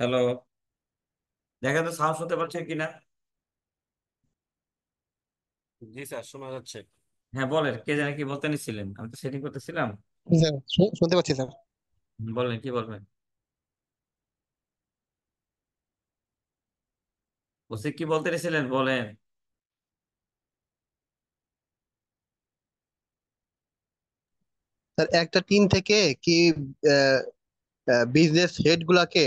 Hello দেখা তো sound শুনতে পাচ্ছেন কিনা জি স্যার শোনা যাচ্ছে হ্যাঁ বলেন কে জানে কি বলতে নিছিলেন আমি তো সেটিং করতেছিলাম শুনতে পাচ্ছি স্যার বলেন কি বলবেন ওসে কি বলতে নিছিলেন বলেন স্যার একটা টিম থেকে কি বিজনেস হেড গুলাকে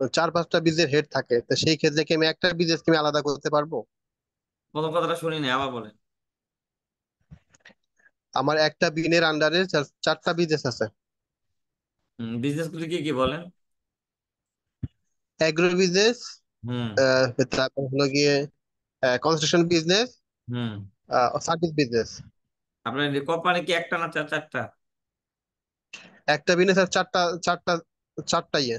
মানে চার পাঁচটা বিজের হেড থাকে তো সেই ক্ষেত্রে কি আমি একটা বিজনেস কি আমি আলাদা করতে পারবো প্রথম কথাটা শুনি নাই আবার বলেন আমার একটা বিনের আন্ডারে চারটা বিজনেস আছে বিজনেস গুলি কি কি বলেন এগ্রো বিজনেস হুম তারপর হলো গিয়ে কনস্ট্রাকশন বিজনেস হুম সার্ভিস বিজনেস আপনার কোম্পানি কি একটা না চারটা একটা বিজনেস আর চারটা চারটা চারটা ইয়ে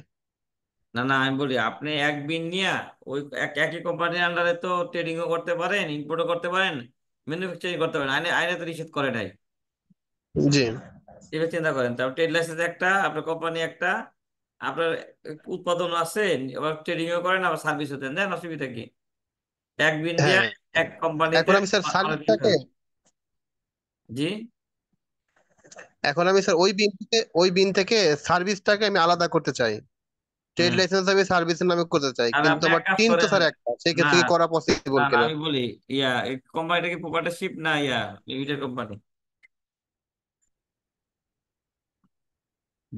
না না আমি বলি আপনি এক বিন নিয়ে ওই একই কোম্পানির আন্ডারে তো ট্রেডিংও করতে পারেন ইম্পোর্টও করতে পারেন ম্যানুফ্যাকচারিং করতে পারেন আইনে আইনে তো নিষেধ করে নাই জি এবার চিন্তা করেন তারপর ট্রেড লাইসেন্স একটা আপনার কোম্পানি একটা আপনার উৎপাদন আছে আবার ট্রেডিংও করেন আবার সার্ভিসও দেন দেন অসুবিধা কি এক বিন দিয়ে হ্যাঁ। এক কোম্পানি এখন আমি স্যার সার্ভিসটাকে জি এখন আমি স্যার ওই বিন থেকে ওই বিন থেকে সার্ভিসটাকে আমি আলাদা করতে চাই ট্রেড হ্যাঁ। লাইসেন্স আমি সার্ভিসের নামে করতে চাই কিন্তু আমার টিম তো স্যার একটা সেক্ষেত্রে কি করা পসিবল কিনা আমি বলি ইয়া এই কোম্পানিটা কি প্রোপ্রাইটারশিপ না ইয়া লিমিটেড কোম্পানি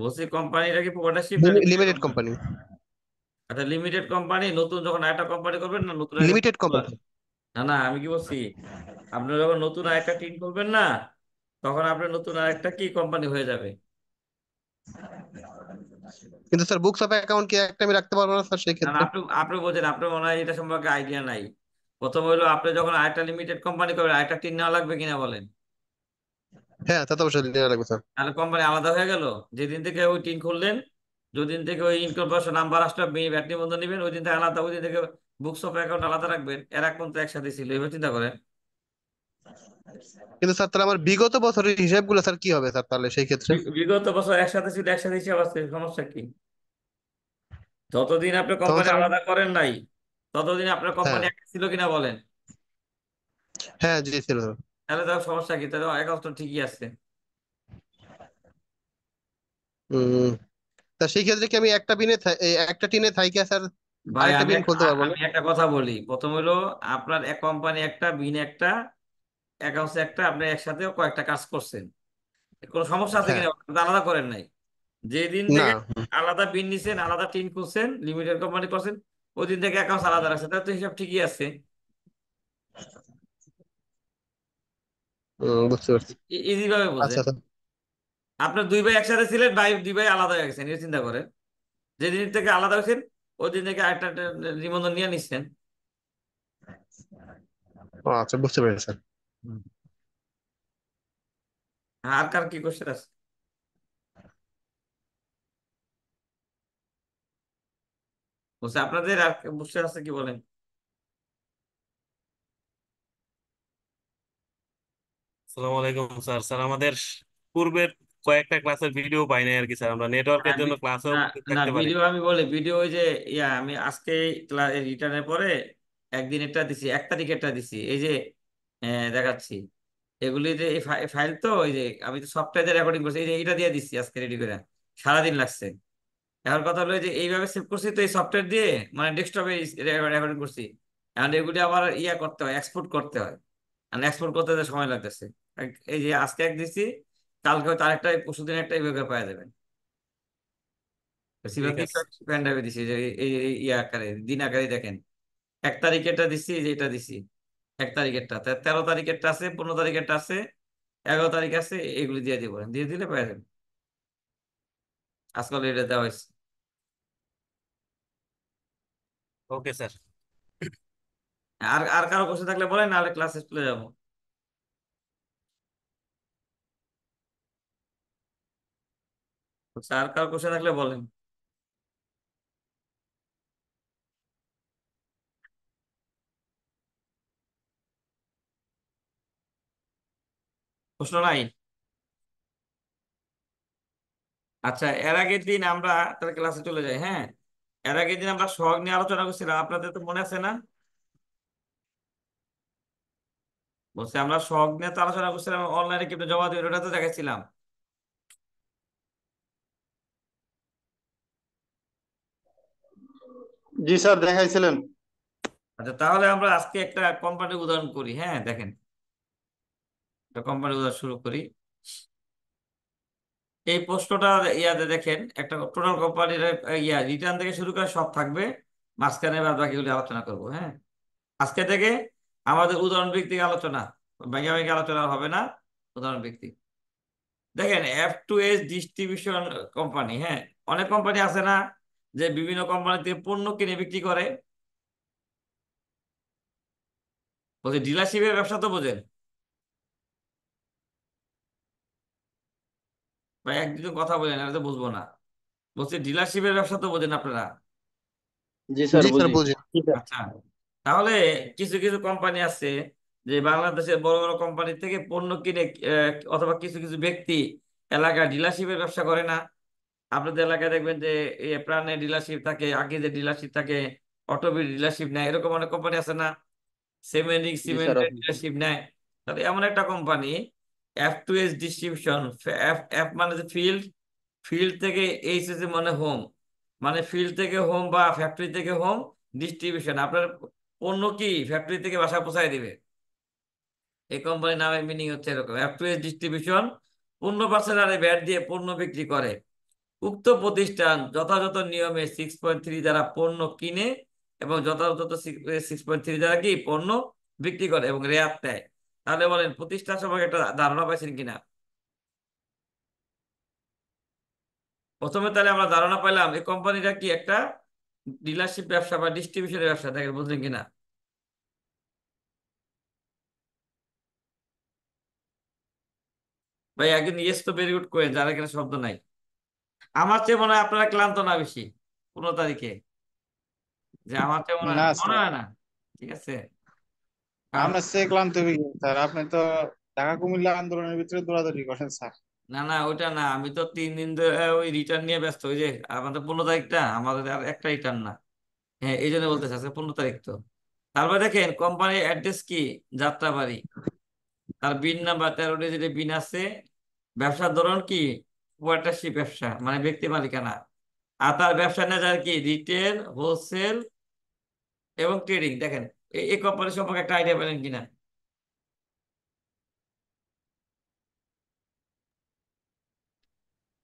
বলছি কোম্পানিটা কি প্রোপ্রাইটারশিপ না লিমিটেড কোম্পানি কোম্পানি আচ্ছা লিমিটেড কোম্পানি নতুন যখন একটা কোম্পানি করবেন না নতুন লিমিটেড কোম্পানি না না আমি কি বলছি আপনি যখন নতুন আরেকটা টিম করবেন না তখন আপনার নতুন আরেকটা কি কোম্পানি হয়ে যাবে কিন্তু স্যার বুকস অফ অ্যাকাউন্ট কি একটা আমি রাখতে পারবো না স্যার সেই ক্ষেত্রে আপনি আপনি বলেন আপনি মনে হয় এটা সম্পর্কে আইডিয়া নাই প্রথম হলো আপনি যখন আরেকটা লিমিটেড কোম্পানি করবেন আরেকটা টিন নেওয়া লাগবে কিনা বলেন হ্যাঁ তা তো অবশ্যই নেওয়া লাগবে স্যার তাহলে কোম্পানি আলাদা হয়ে গেল যেদিন থেকে ওই টিন খুললেন যেদিন থেকে ওই ইনকর্পোরেশন নাম্বার আসলো আপনি ব্যাটারি বন্ধ নেবেন ওই দিন থেকে আলাদা ওই দিন থেকে বুকস অফ অ্যাকাউন্ট আলাদা রাখবেন এর এরা কোন একসাথে ছিল এবার চিন্তা করেন কিন্তু স্যার তাহলে আমার বিগত বছরের হিসাবগুলো স্যার কি হবে স্যার তাহলে সেই ক্ষেত্রে বিগত বছর একসাথে ছিল একসাথে হিসাব আছে সমস্যা কি যতদিন আপনি কোম্পানি আলাদা করেন নাই ততদিন আপনার কোম্পানি হ্যাঁ। একটা ছিল কিনা বলেন হ্যাঁ জি ছিল তাহলে তার সমস্যা কি তাহলে এক তো ঠিকই আছে তা সেই ক্ষেত্রে কি আমি একটা বিনে একটা টিনে থাকি স্যার ভাই একটা বিন খুলতে পারবো আমি একটা কথা বলি প্রথম হলো আপনার এক কোম্পানি একটা বিন একটা অ্যাকাউন্টস একটা আপনি একসাথে কয়েকটা কাজ করছেন কোনো সমস্যা আছে হ্যাঁ। কিনা আলাদা করেন নাই যেদিন থেকে আলাদা বিন নিছেন আলাদা টিন করছেন লিমিটেড কোম্পানি করছেন ওই দিন থেকে অ্যাকাউন্টস আলাদা আছে তাহলে তো হিসাব ঠিকই আছে বুঝতে পারছি ইজি আচ্ছা, আচ্ছা। আপনার দুই ভাই একসাথে ছিলেন ভাই দুই ভাই আলাদা হয়ে গেছেন চিন্তা করেন যেদিন থেকে আলাদা হয়েছেন ওই দিন থেকে আরেকটা নিবন্ধন নিয়ে নিচ্ছেন আচ্ছা বুঝতে পেরেছেন আর কার কি কোশ্চেন আছে আপনাদের আর কোশ্চেন আছে কি বলেন সালাম আলাইকুম স্যার স্যার আমাদের পূর্বের কয়েকটা ক্লাসের ভিডিও পাই নাই আর কি স্যার আমরা নেটওয়ার্কের জন্য ক্লাসও ভিডিও আমি বলে ভিডিও ওই যে ইয়া আমি আজকে রিটার্নের পরে একদিন এটা দিছি এক তারিখ এটা দিছি এই যে হ্যাঁ, দেখাচ্ছি এগুলি যে এই ফাইল তো ওই যে আমি তো সফটওয়্যার দিয়ে রেকর্ডিং করছি এই যে এটা দিয়ে দিচ্ছি আজকে রেডি করে সারাদিন লাগছে এখন কথা হলো যে এইভাবে সেভ করছি তো এই সফটওয়্যার দিয়ে মানে ডেস্কটপে রেকর্ডিং করছি এখন এগুলি আবার ইয়া করতে হয় এক্সপোর্ট করতে হয় মানে এক্সপোর্ট করতে যে সময় লাগতেছে এই যে আজকে এক দিচ্ছি কালকে হয়তো আরেকটা পরশু দিন একটা এইভাবে পাওয়া যাবে দিছি যে এই ইয়া আকারে দিন আকারে দেখেন এক তারিখ এটা দিছি যে এটা দিছি এক টা তেরো তারিখেরটা আছে পনেরো তারিখের টা আছে এগারো তারিখ আছে এগুলি দিয়ে দিব দিয়ে দিলে পাই যাবেন আজকাল এটা দেওয়া হয়েছে ওকে স্যার আর আর কারো কোশ্চেন থাকলে বলেন নাহলে ক্লাসে চলে যাবো আর কারো কোশ্চেন থাকলে বলেন প্রশ্ন নাই আচ্ছা এর আগের দিন আমরা তাহলে ক্লাসে চলে যাই হ্যাঁ এর আগের দিন আমরা সহগ নিয়ে আলোচনা করছিলাম আপনাদের তো মনে আছে না বলছি আমরা সহগ নিয়ে তো আলোচনা করছিলাম অনলাইনে কিন্তু জমা দিই ওটা তো দেখাচ্ছিলাম জি স্যার দেখাইছিলেন আচ্ছা তাহলে আমরা আজকে একটা কোম্পানির উদাহরণ করি হ্যাঁ দেখেন একটা কোম্পানি গুলো শুরু করি এই প্রশ্নটা ইয়াতে দেখেন একটা টোটাল কোম্পানির ইয়া রিটার্ন থেকে শুরু করে সব থাকবে মাঝখানে বাদ বাকিগুলি আলোচনা করব হ্যাঁ আজকে থেকে আমাদের উদাহরণ ভিত্তিক আলোচনা ব্যাঙ্গা ব্যাঙ্গা আলোচনা হবে না উদাহরণ ভিত্তিক দেখেন F two S distribution company হ্যাঁ অনেক কোম্পানি আছে না যে বিভিন্ন কোম্পানি থেকে পণ্য কিনে বিক্রি করে বলছে ডিলারশিপের ব্যবসা তো বোঝেন বা মানে এক দুজন কথা বলেন আমি তো বুঝবো না বলছি ডিলারশিপের ব্যবসা তো বোঝেন আপনারা জি স্যার জি স্যার বুঝি বুঝি আচ্ছা তাহলে কিছু কিছু কোম্পানি আছে যে বাংলাদেশের বড় বড় কোম্পানি থেকে পণ্য কিনে অথবা কিছু কিছু ব্যক্তি এলাকার ডিলারশিপের ব্যবসা করে না আপনাদের এলাকায় দেখবেন যে প্রাণের ডিলারশিপ থাকে আগে যে ডিলারশিপ থাকে অটোবির ডিলারশিপ নেয় এরকম অনেক কোম্পানি আছে না সিমেন্টিং সিমেন্টের ডিলারশিপ নেয় তাহলে এমন একটা company F two S distribution. F, F মানে যে ফিল্ড ফিল্ড থেকে এইচ এস মানে হোম মানে ফিল্ড থেকে হোম বা ফ্যাক্টরি থেকে হোম ডিস্ট্রিবিউশন আপনার পণ্য কি ফ্যাক্টরি থেকে বাসা পোষায় দিবে এই কোম্পানির নামের মিনিং হচ্ছে এরকম এফ টু এস ডিস্ট্রিবিউশন পণ্য পার্সেলারে ব্যাট দিয়ে পণ্য বিক্রি করে উক্ত প্রতিষ্ঠান যথাযথ নিয়মে সিক্স পয়েন্ট থ্রি দ্বারা পণ্য কিনে এবং যথাযথ সিক্স পয়েন্ট থ্রি দ্বারা কি পণ্য বিক্রি করে এবং রেয়াত দেয় তাহলে বলেন প্রতিষ্ঠা সম্পর্কে একটা ধারণা পাইছেন কিনা প্রথমে তাহলে আমরা ধারণা পাইলাম এই কোম্পানিটা কি একটা ডিলারশিপ ব্যবসা বা ডিস্ট্রিবিউশনের ব্যবসা দেখেন বুঝলেন কিনা ভাই একদিন ইয়েস তো ভেরি গুড করে যারা কিনা শব্দ নাই আমার চেয়ে মনে হয় আপনারা ক্লান্ত না বেশি পনেরো তারিখে যে আমার চেয়ে মনে হয় না ঠিক আছে হ্যাঁ। আমরা সে ক্লান্ত স্যার আপনি তো ঢাকা কুমিল্লা আন্দোলনের ভিতরে দৌড়াদৌড়ি করেন স্যার না না ওইটা না আমি তো তিন দিন ধরে ওই রিটার্ন নিয়ে ব্যস্ত ওই যে আমাদের পনেরো তারিখটা আমাদের আর একটা রিটার্ন না হ্যাঁ এই জন্য বলতে চাচ্ছি পনেরো তারিখ তো তারপর দেখেন কোম্পানির অ্যাড্রেস কি যাত্রাবাড়ি তার বিন নাম্বার তেরোটি যেটা বিন আছে ব্যবসার ধরন কি কোয়ার্টারশিপ ব্যবসা মানে ব্যক্তি মালিকানা আর তার ব্যবসা নেজার কি রিটেল হোলসেল এবং ট্রেডিং দেখেন এই কোম্পানি সম্পর্কে একটা আইডিয়া পেলেন কিনা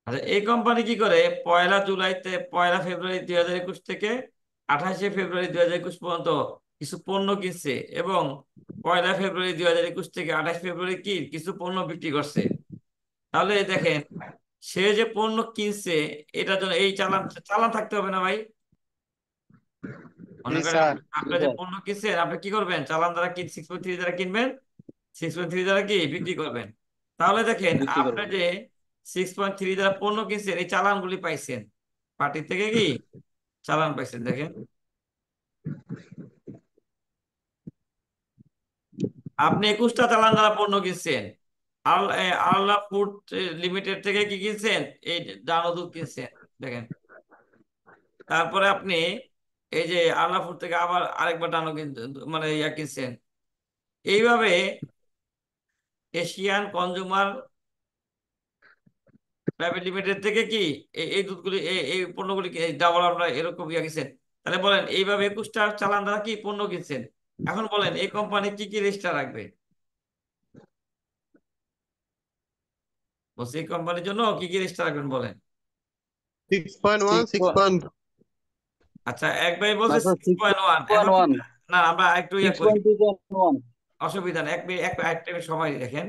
আচ্ছা এই কোম্পানি কি করে পয়লা জুলাইতে পয়লা ফেব্রুয়ারি দুই হাজার একুশ থেকে আঠাশে ফেব্রুয়ারি দুই হাজার একুশ পর্যন্ত কিছু পণ্য কিনছে এবং পয়লা ফেব্রুয়ারি দুই হাজার একুশ থেকে আঠাশ ফেব্রুয়ারি কি কিছু পণ্য বিক্রি করছে তাহলে দেখেন সে যে পণ্য কিনছে এটা জন্য এই চালান চালান থাকতে হবে না ভাই মনে করেন আপনার যে পণ্য কিনছেন আপনি কি করবেন চালান দ্বারা কি সিক্স পয়েন্ট থ্রি দ্বারা কিনবেন সিক্স পয়েন্ট থ্রি দ্বারা কি বিক্রি করবেন তাহলে দেখেন যে সিক্স পয়েন্ট থ্রি দ্বারা পণ্য কিনছেন এই চালানগুলি পাইছেন থেকে কি চালান পাইছেন দেখেন আপনি একুশটা চালান দ্বারা পণ্য কিনছেন আল্লাহ ফুড লিমিটেড থেকে কি কিনছেন এই দানাদুধ কিনছেন দেখেন তারপরে আপনি এই যে আল্লাহপুর থেকে আবার আরেকবার টানো মানে ইয়া কিনছেন এইভাবে এশিয়ান কনজুমার প্রাইভেট লিমিটেড থেকে কি এই দুধগুলি এই পণ্যগুলি ডাবল আমরা এরকম ইয়া কিনছেন তাহলে বলেন এইভাবে একুশটা চালান দ্বারা কি পণ্য কিনছেন এখন বলেন এই কোম্পানি কি কি রেজিস্টার রাখবে বলছি এই কোম্পানির জন্য কি কি রেজিস্টার রাখবেন বলেন 6.1 6.2 আচ্ছা এক ভাই বলছে না আমরা একটু ইয়ে করি অসুবিধা নেই এক একটা সময় দেখেন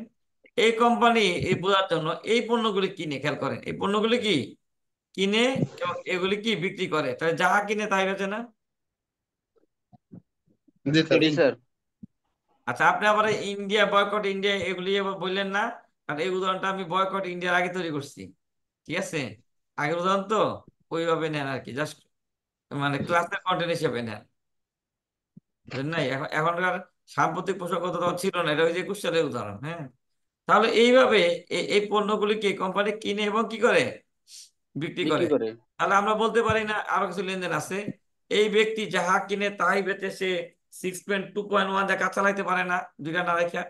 এই কোম্পানি এই বোঝার জন্য এই পণ্যগুলি কিনে খেয়াল করেন এই পণ্যগুলি কি কিনে এগুলি কি বিক্রি করে তাহলে যা কিনে তাই বেচে না আচ্ছা আপনি আবার ইন্ডিয়া বয়কট ইন্ডিয়া এগুলি বললেন না কারণ এই উদাহরণটা আমি বয়কট ইন্ডিয়ার আগে তৈরি করছি ঠিক আছে আগের উদাহরণ তো ওইভাবে নেন আর কি জাস্ট মানে ক্লাসের আচ্ছা। কন্টেন্ট হিসেবে নেন নাই এখনকার সাম্প্রতিক পোশাকগত ছিল না এটা ওই যে একুশ উদাহরণ হ্যাঁ তাহলে এইভাবে এই পণ্যগুলিকে কোম্পানি কিনে এবং কি করে বিক্রি করে তাহলে আমরা বলতে পারি না আরো কিছু লেনদেন আছে এই ব্যক্তি যাহা কিনে তাই বেচে সে six point two point one দেখা চালাইতে পারে না দুইটা না রেখে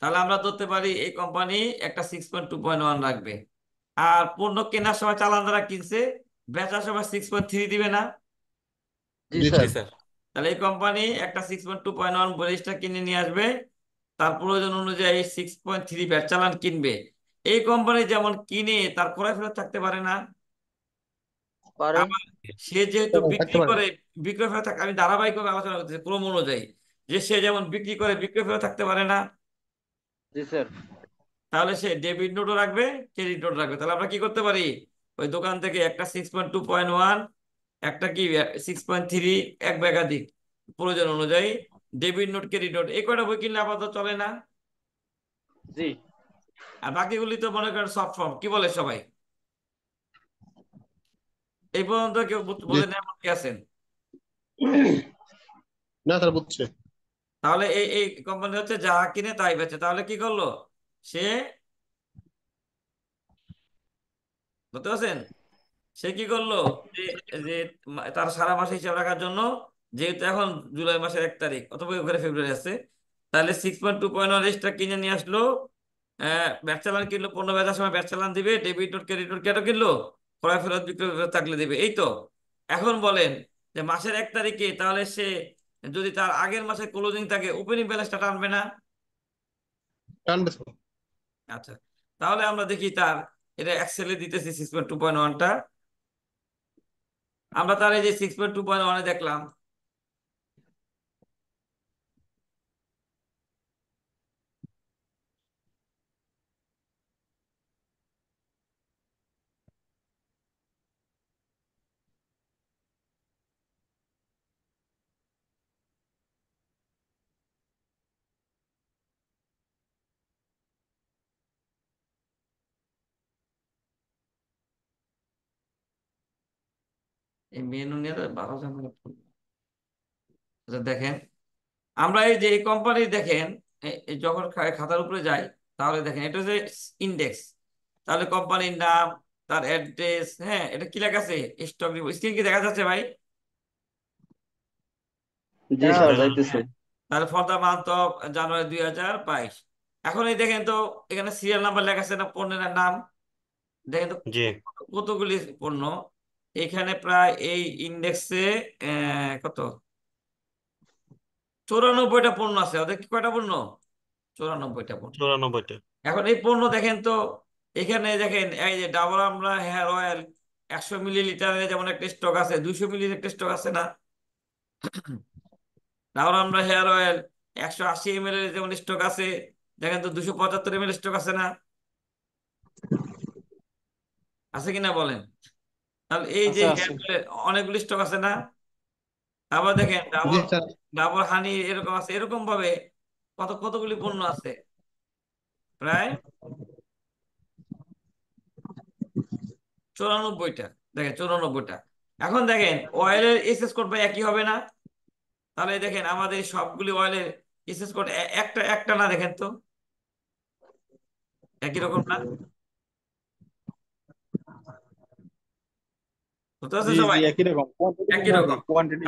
তাহলে আমরা ধরতে পারি এই কোম্পানি একটা six point two point one রাখবে আর পণ্য কেনার সময় চালান দ্বারা কিনছে বেচা সময় সিক্স পয়েন্ট থ্রি দিবে না তাহলে এই কোম্পানি একটা six point two point one বলিশটা কিনে নিয়ে আসবে তার প্রয়োজন অনুযায়ী সিক্স পয়েন্ট থ্রি ব্যাট চালান কিনবে এই কোম্পানি যেমন কিনে তার ক্রয় ফেরত থাকতে পারে না সে যেহেতু বিক্রি করে বিক্রয় ফেরত আমি ধারাবাহিকভাবে আলোচনা করতেছি ক্রম অনুযায়ী যে সে যেমন বিক্রি করে বিক্রয় ফেরত থাকতে পারে না তাহলে সে ডেবিট নোটও রাখবে ক্রেডিট নোট রাখবে তাহলে আমরা কি করতে পারি ওই দোকান থেকে একটা six point two point one একটা কি সিক্স পয়েন্ট থ্রি এক ব্যাগাধিক প্রয়োজন অনুযায়ী ডেবিট নোট ক্রেডিট নোট এই কয়টা বই কিনলে আপাতত চলে না জি আর বাকিগুলি তো মনে করেন সফট ফর্ম কি বলে সবাই এই পর্যন্ত কেউ বলে না এমন কি আছেন না তার বুঝছে তাহলে এই এই কোম্পানি হচ্ছে যা কিনে তাই বেচে তাহলে কি করলো সে বুঝতে পারছেন সে কি করলো যে তার সারা মাসে হিসাব রাখার জন্য যেহেতু এখন জুলাই মাসের এক তারিখ অথবা ওখানে ফেব্রুয়ারি আছে তাহলে six point two point one register কিনে নিয়ে আসলো ব্যাট চালান কিনলো পণ্য বাজার সময় ব্যাট চালান দিবে ডেবিট নোট ক্রেডিট নোট কেন কিনলো ক্রয় ফেরত বিক্রয় ফেরত থাকলে দিবে এই তো এখন বলেন যে মাসের এক তারিখে তাহলে সে যদি তার আগের মাসে ক্লোজিং থাকে ওপেনিং ব্যালেন্সটা টানবে না আচ্ছা তাহলে আমরা দেখি তার এটা এক্সেলে দিতেছি সিক্স পয়েন্ট টু পয়েন্ট ওয়ানটা আমরা তার এই যে সিক্স পয়েন্ট টু পয়েন্ট ওয়ানে দেখলাম এই মেনু নিয়ে বারো ঝামেলা আচ্ছা, দেখেন আমরা এই যে এই কোম্পানি দেখেন যখন খাতার উপরে যাই তাহলে দেখেন এটা যে ইন্ডেক্স তাহলে কোম্পানির নাম তার অ্যাড্রেস হ্যাঁ এটা কি লেখা আছে স্টক স্ক্রিন কি দেখা যাচ্ছে ভাই হ্যাঁ, তাহলে ফর দা জানুয়ারি দুই হাজার বাইশ এখন এই দেখেন তো এখানে সিরিয়াল নাম্বার লেখা আছে না পণ্যের নাম দেখেন তো কতগুলি পণ্য এখানে প্রায় এই ইন্ডেক্সে কত চৌরানব্বইটা পণ্য আছে ওদের কি কয়টা পণ্য চৌরানব্বইটা পণ্য চৌরানব্বইটা এখন এই পণ্য দেখেন তো এখানে দেখেন এই যে ডাবল আমরা হেয়ার অয়েল একশো মিলিলিটারের যেমন একটা স্টক আছে দুইশো মিলির একটা স্টক আছে না ডাবল আমরা হেয়ার অয়েল একশো আশি এম এর যেমন স্টক আছে দেখেন তো দুশো পঁচাত্তর এম এল স্টক আছে না আছে কিনা বলেন তাহলে এই যে আচ্ছা, আচ্ছা। অনেকগুলি স্টক আছে না আবার দেখেন ডাবর ডাবর হানি এরকম আছে এরকম ভাবে কত কতগুলি পণ্য আছে প্রায় চৌরানব্বইটা দেখেন চৌরানব্বইটা এখন দেখেন অয়েলের এসএস কোড ভাই একই হবে না তাহলে দেখেন আমাদের সবগুলি অয়েলের এসএস কোড একটা একটা না দেখেন তো একই রকম না বুঝতে সবাই একই রকম একই রকম কোয়ান্টিটি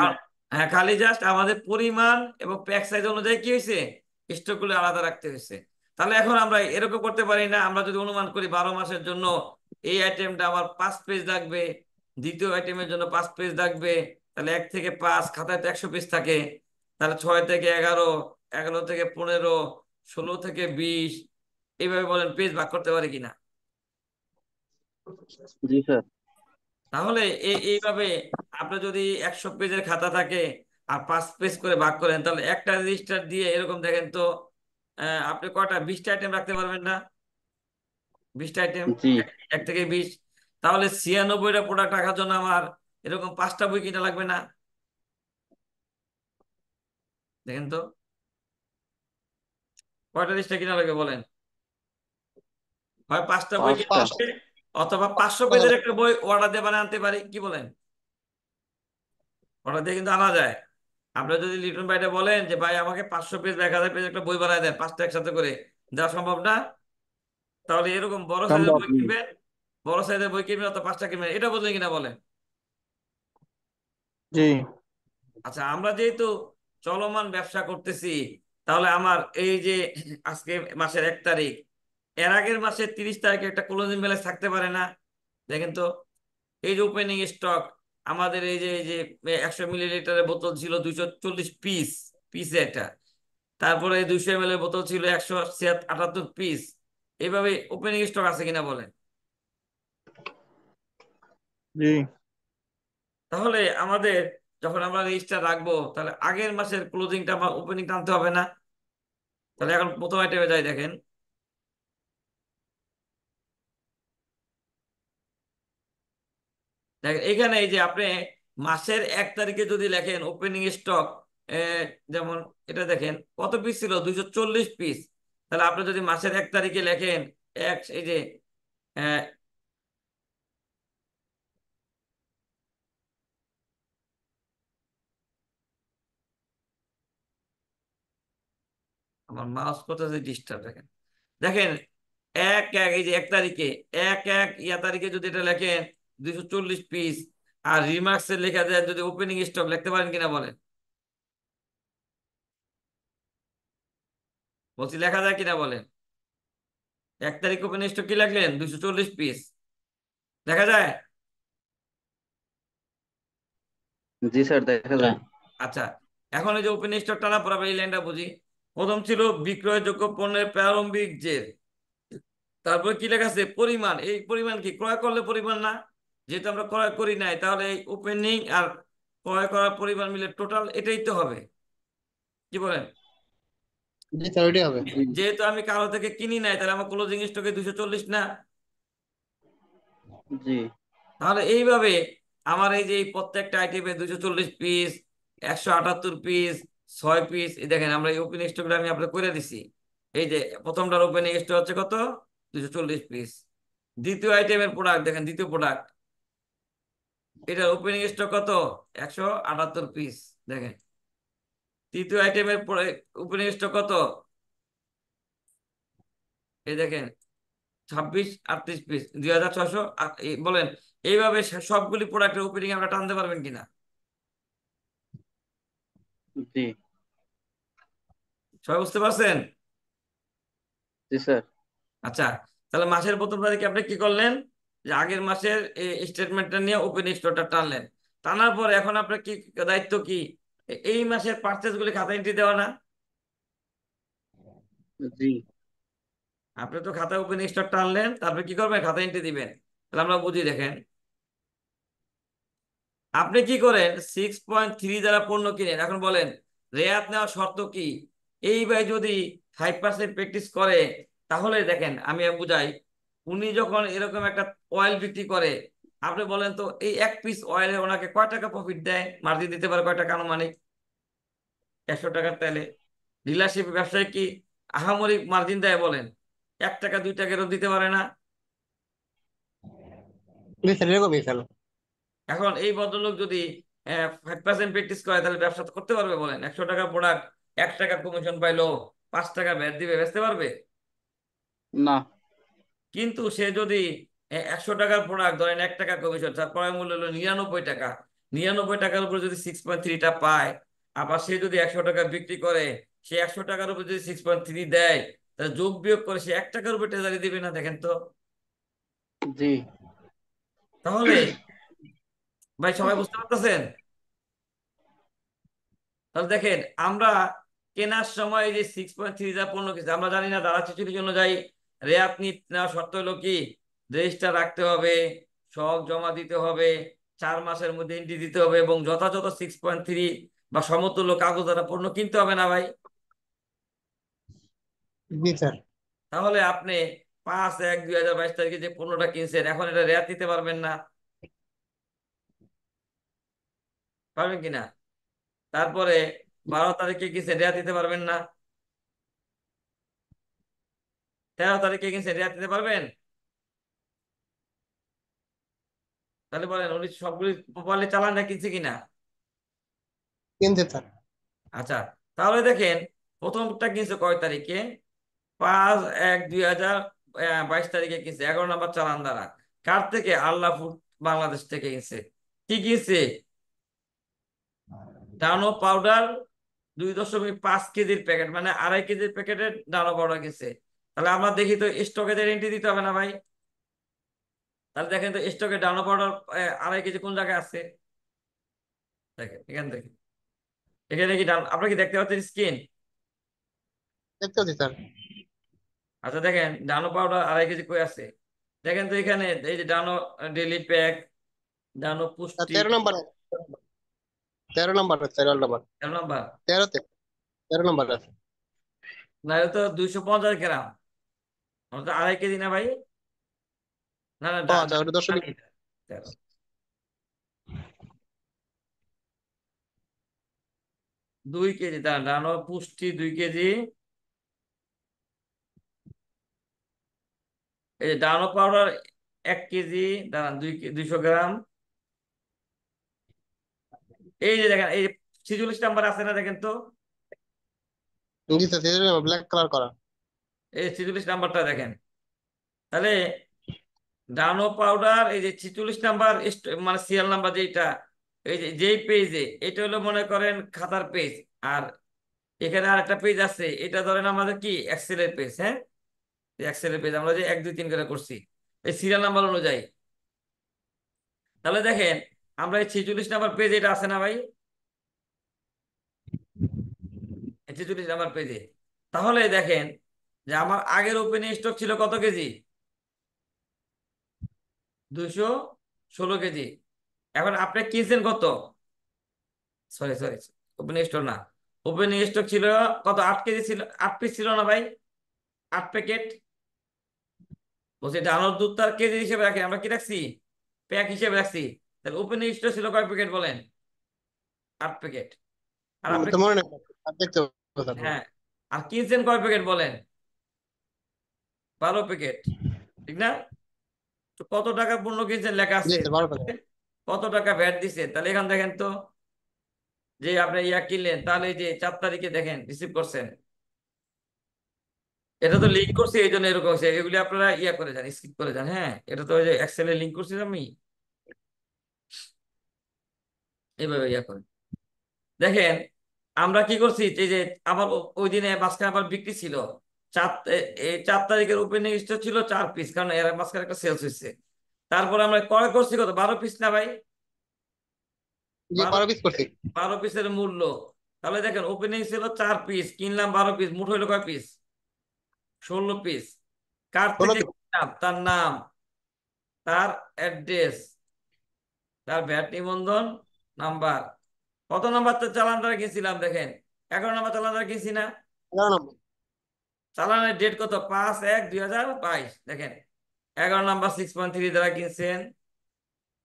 হ্যাঁ খালি জাস্ট আমাদের পরিমাণ এবং প্যাক সাইজ অনুযায়ী কি হয়েছে স্টকগুলো আলাদা রাখতে হয়েছে তাহলে এখন আমরা এরকম করতে পারি না আমরা যদি অনুমান করি বারো মাসের জন্য এই আইটেমটা আমার পাঁচ পেজ লাগবে দ্বিতীয় আইটেমের জন্য পাঁচ পেজ লাগবে তাহলে এক থেকে পাঁচ খাতায় তো একশো পিস থাকে তাহলে ছয় থেকে এগারো এগারো থেকে পনেরো ষোলো থেকে বিশ এইভাবে বলেন পেজ ভাগ করতে পারি কিনা জি স্যার তাহলে এইভাবে আপনার যদি একশো পেজের খাতা থাকে আর পাঁচ পেজ করে ভাগ করেন তাহলে একটা রেজিস্টার দিয়ে এরকম দেখেন তো আপনি কটা বিশটা আইটেম রাখতে পারবেন না বিশটা আইটেম এক থেকে বিশ তাহলে ছিয়ানব্বইটা প্রোডাক্ট রাখার জন্য আমার এরকম পাঁচটা বই কিনা লাগবে না দেখেন তো কয়টা রেজিস্টার কিনা লাগবে বলেন হয় পাঁচটা বই কিনা অথবা পাঁচশো পেজের একটা বই অর্ডার দিয়ে বানিয়ে আনতে পারি কি বলেন অর্ডার দিয়ে কিন্তু আনা যায় আপনারা যদি লিটন ভাইটা বলেন যে ভাই আমাকে পাঁচশো পেজ বা এক হাজার পেজ একটা বই বানায় দেন পাঁচটা একসাথে করে দেওয়া সম্ভব না তাহলে এরকম বড় সাইজের বই কিনবেন বড় সাইজের বই কিনবেন অথবা পাঁচটা কিনবেন এটা বুঝলেন কিনা বলেন আচ্ছা আমরা যেহেতু চলমান ব্যবসা করতেছি তাহলে আমার এই যে আজকে মাসের এক তারিখ এর আগের মাসে তিরিশ তারিখে একটা ক্লোজিং ব্যালেন্স থাকতে পারে না দেখেন তো এই যে ওপেনিং স্টক আমাদের এই যে এই যে একশো মিলিলিটারের বোতল ছিল দুইশো চল্লিশ পিস পিস এটা তারপরে দুইশো এম এর বোতল ছিল একশো আটাত্তর পিস এইভাবে ওপেনিং স্টক আছে কিনা বলেন তাহলে আমাদের যখন আমরা রেজিস্টার রাখবো তাহলে আগের মাসের ক্লোজিংটা আমার ওপেনিং টানতে হবে না তাহলে এখন প্রথম আইটেমে যাই দেখেন দেখেন এখানে এই যে আপনি মাসের এক তারিখে যদি লেখেন ওপেনিং স্টক যেমন এটা দেখেন কত পিস ছিল দুইশো চল্লিশ পিস তাহলে আপনি যদি মাসের এক তারিখে লেখেন এক এই যে আমার মাস কোথায় ডিস্টার্ব দেখেন দেখেন এক এক এই যে এক তারিখে এক এক ইয়া তারিখে যদি এটা লেখেন চল্লিশ পিস আর রিমার্কসে লেখা যায় যদি ওপেনিং স্টক লিখতে পারেন কিনা বলেন বলছি লেখা যায় কিনা বলেন এক তারিখ ওপেনিং স্টক কি পিস দেখা যায় জি স্যার দেখা যায় আচ্ছা এখন এই যে ওপেন স্টক না পড়াবে এই লাইনটা বুঝি প্রথম ছিল বিক্রয়যোগ্য পণ্যের প্রারম্ভিক যে তারপর কি লেখা আছে পরিমাণ এই পরিমাণ কি ক্রয় করলে পরিমাণ না যেহেতু আমরা ক্রয় করি নাই তাহলে এই ওপেনিং আর ক্রয় করার পরিমাণ মিলে টোটাল এটাই তো হবে কি বলেন যেহেতু আমি কারো থেকে কিনি নাই তাহলে আমার ক্লোজিং স্টকে দুশো চল্লিশ না তাহলে এইভাবে আমার এই যে প্রত্যেকটা আইটেমে দুশো চল্লিশ পিস একশো আটাত্তর পিস ছয় পিস এই দেখেন আমরা এই ওপেনিং স্টকটা আমি আপনার করে দিছি এই যে প্রথমটার ওপেনিং স্টক হচ্ছে কত দুশো চল্লিশ পিস দ্বিতীয় আইটেমের প্রোডাক্ট দেখেন দ্বিতীয় প্রোডাক্ট এটা ওপেনিং স্টক কত একশো আটাত্তর পিস দেখেন তৃতীয় আইটেমের পরে ওপেনিং স্টক কত এই দেখেন ছাব্বিশ আটত্রিশ পিস দুই হাজার ছশো বলেন এইভাবে সবগুলি প্রোডাক্টের ওপেনিং আমরা টানতে পারবেন কিনা জি সবাই বুঝতে পারছেন জি স্যার আচ্ছা তাহলে মাসের প্রথম তারিখে আপনি কি করলেন যে আগের মাসের স্টেটমেন্টটা নিয়ে ওপেন স্টোরটা টানলেন টানার পর এখন আপনার কি দায়িত্ব কি এই মাসের পার্চেস গুলি খাতা এন্ট্রি দেওয়া না আপনি তো খাতা ওপেন স্টোর টানলেন তারপরে কি করবেন খাতা এন্ট্রি দিবেন তাহলে আমরা বুঝি দেখেন আপনি কি করেন সিক্স পয়েন্ট থ্রি দ্বারা পণ্য কিনেন এখন বলেন রেয়াত নেওয়ার শর্ত কি এই ভাই যদি ফাইভ পার্সেন্ট প্র্যাকটিস করে তাহলে দেখেন আমি বুঝাই উনি যখন এরকম একটা অয়েল বিক্রি করে আপনি বলেন তো এই এক পিস অয়েলে ওনাকে কয় টাকা প্রফিট দেয় মার্জিন দিতে পারে কয় টাকা আনুমানিক একশো টাকার তেলে ডিলারশিপ ব্যবসায় কি আহামরি মার্জিন দেয় বলেন এক টাকা দুই টাকা এরকম দিতে পারে না এখন এই ভদ্রলোক যদি ফাইভ পার্সেন্ট প্র্যাকটিস করে তাহলে ব্যবসা করতে পারবে বলেন একশো টাকা প্রোডাক্ট এক টাকা কমিশন পাইলো পাঁচ টাকা ব্যাট দিবে বেচতে পারবে না কিন্তু সে যদি একশো টাকার প্রোডাক্ট ধরেন এক টাকা কমিশন তার ক্রয় মূল্য হলো নিরানব্বই টাকা নিরানব্বই টাকার উপরে যদি সিক্স পয়েন্ট থ্রিটা পায় আবার সে যদি একশো টাকা বিক্রি করে সে একশো টাকার উপরে যদি সিক্স পয়েন্ট থ্রি দেয় তাহলে যোগ বিয়োগ করে সে এক টাকার উপরে ট্রেজারি দিবে না দেখেন তো জি তাহলে ভাই সবাই বুঝতে পারতেছেন তাহলে দেখেন আমরা কেনার সময় যে সিক্স পয়েন্ট থ্রি যা পণ্য কিছু আমরা জানি না দাদা খিচুড়ির জন্য যাই রেয়াত নেওয়া শর্ত হলো কি রেজিস্টার রাখতে হবে সব জমা দিতে হবে চার মাসের মধ্যে এন্ট্রি দিতে হবে এবং যথাযথ সিক্স পয়েন্ট থ্রি বা সমতুল্য কাগজ দ্বারা পণ্য কিনতে হবে না ভাই তাহলে আপনি পাঁচ এক দুই হাজার বাইশ তারিখে যে পণ্যটা কিনছেন এখন এটা রেয়াত দিতে পারবেন না পারবেন কিনা তারপরে বারো তারিখে কিনছেন রেয়াত দিতে পারবেন না তেরো তারিখে কিনছেন রেয়াত দিতে পারবেন তাহলে বলেন উনি সবগুলি বলে চালানটা কিনছে কিনা কিনতে তার আচ্ছা তাহলে দেখেন প্রথমটা কিনছে কয় তারিখে পাঁচ এক দুই হাজার বাইশ তারিখে কিনছে এগারো নম্বর চালান দ্বারা কার থেকে আল্লাহ বাংলাদেশ থেকে কিনছে কি কিনছে ডানো পাউডার দুই দশমিক পাঁচ কেজির প্যাকেট মানে আড়াই কেজির প্যাকেটের ডানো পাউডার কিনছে তাহলে আমরা দেখি তো স্টকে এন্ট্রি দিতে হবে না ভাই তাহলে দেখেন তো স্টকে ডাউন পাউডার আড়াই কেজি কোন জায়গায় আছে দেখেন এখান থেকে এখানে কি ডাউন আপনারা কি দেখতে পাচ্ছেন স্কিন দেখতে পাচ্ছি স্যার আচ্ছা দেখেন ডানো পাউডার আড়াই কেজি কই আছে দেখেন তো এখানে এই যে ডানো ডেলি প্যাক ডানো পুষ্টি তেরো নম্বর তেরো নম্বর তেরো নম্বর তেরো নম্বর তেরোতে তেরো নম্বর না তো দুইশো পঞ্চাশ গ্রাম আড়াই কেজি না ভাই না না আচ্ছা ওটা দশমিক তেরো দুই কেজি দাঁড়ান দাঁড়ানো পুষ্টি দুই কেজি এই যে ডানো পাউডার এক কেজি দাঁড়ান দুই দুইশো গ্রাম এই যে দেখেন এই ছিচল্লিশ নাম্বার আছে না দেখেন তো ব্ল্যাক কালার করা এই ছিচল্লিশ নাম্বারটা দেখেন তাহলে ডানো পাউডার এই যে ছিচল্লিশ নাম্বার মানে সিরিয়াল নাম্বার যেটা এই যেই পেজে এটা হলো মনে করেন খাতার পেজ আর এখানে আর একটা পেজ আছে এটা ধরেন আমাদের কি এক্সেলের পেজ হ্যাঁ এক্সেলের পেজ আমরা যে এক দুই তিন করে করছি এই সিরিয়াল নাম্বার অনুযায়ী তাহলে দেখেন আমরা এই ছিচল্লিশ নাম্বার পেজ এটা আছে না ভাই ছিচল্লিশ নাম্বার পেজে তাহলে দেখেন যে আমার আগের ওপেনিং স্টক ছিল কত কেজি দুশো ষোলো কেজি এখন আপনি কিনছেন কত সরি সরি ওপেন স্টোর না ওপেন স্টোর ছিল কত আট কেজি ছিল আট পিস ছিল না ভাই আট প্যাকেট বলছি ডানোর দুধ তার কেজি হিসেবে রাখি আমরা কি রাখছি প্যাক হিসেবে রাখছি তাহলে ওপেন স্টোর ছিল কয় প্যাকেট বলেন আট প্যাকেট আর হ্যাঁ আর কিনছেন কয় প্যাকেট বলেন বারো প্যাকেট ঠিক না কত টাকা পণ্য কিনছেন লেখা আছে কত টাকা ভ্যাট দিছে তাহলে এখান দেখেন তো যে আপনি ইয়া কিনলেন তাহলে যে চার তারিখে দেখেন রিসিভ করছেন এটা তো লিঙ্ক করছি এই জন্য এরকম হচ্ছে এগুলি আপনারা ইয়া করে যান স্কিপ করে যান হ্যাঁ এটা তো ওই যে এক্সেলে লিঙ্ক করছি আমি এইভাবে ইয়া করেন দেখেন আমরা কি করছি যে আমার ওই দিনে মাঝখানে আবার বিক্রি ছিল চার চার তারিখের ওপেনিং স্টক ছিল চার পিস কারণ এর মাঝখানে একটা সেলস হয়েছে তারপরে আমরা কয় করছি কত বারো পিস না ভাই বারো পিস পিসের মূল্য তাহলে দেখেন ওপেনিং ছিল চার পিস কিনলাম বারো পিস মুঠ হইলো কয় পিস ষোলো পিস কার থেকে তার নাম তার অ্যাড্রেস তার ব্যাট নিবন্ধন নাম্বার কত নাম্বার চালান চালানটা কিনছিলাম দেখেন এগারো নাম্বার চালান চালানটা কিনছি না এগারো নাম্বার চালানের ডেট কত পাঁচ এক দুই হাজার বাইশ দেখেন এগারো নাম্বার সিক্স পয়েন্ট থ্রি দ্বারা কিনছেন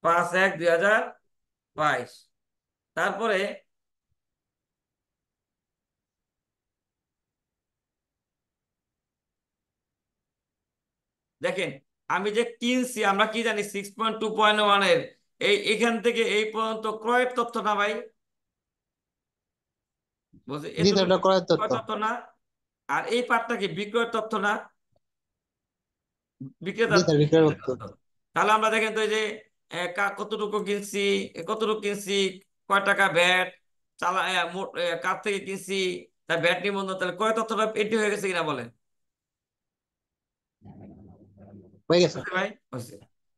পাঁচ এক দুই হাজার বাইশ তারপরে দেখেন আমি যে কিনছি আমরা কি জানি six point two point one এর এই এখান থেকে এই পর্যন্ত ক্রয়ের তথ্য না ভাই তথ্য না আর এই পাঠটা কি বিক্রয়ের তথ্য না বিক্রেতার তাহলে আমরা দেখেন তো যে কতটুকু কিনছি কতটুকু কিনছি কয় টাকা ব্যাট চালা কার থেকে কিনছি তার ব্যাট নিবন্ধন তাহলে কয় তথ্যটা এটি হয়ে গেছে কিনা বলেন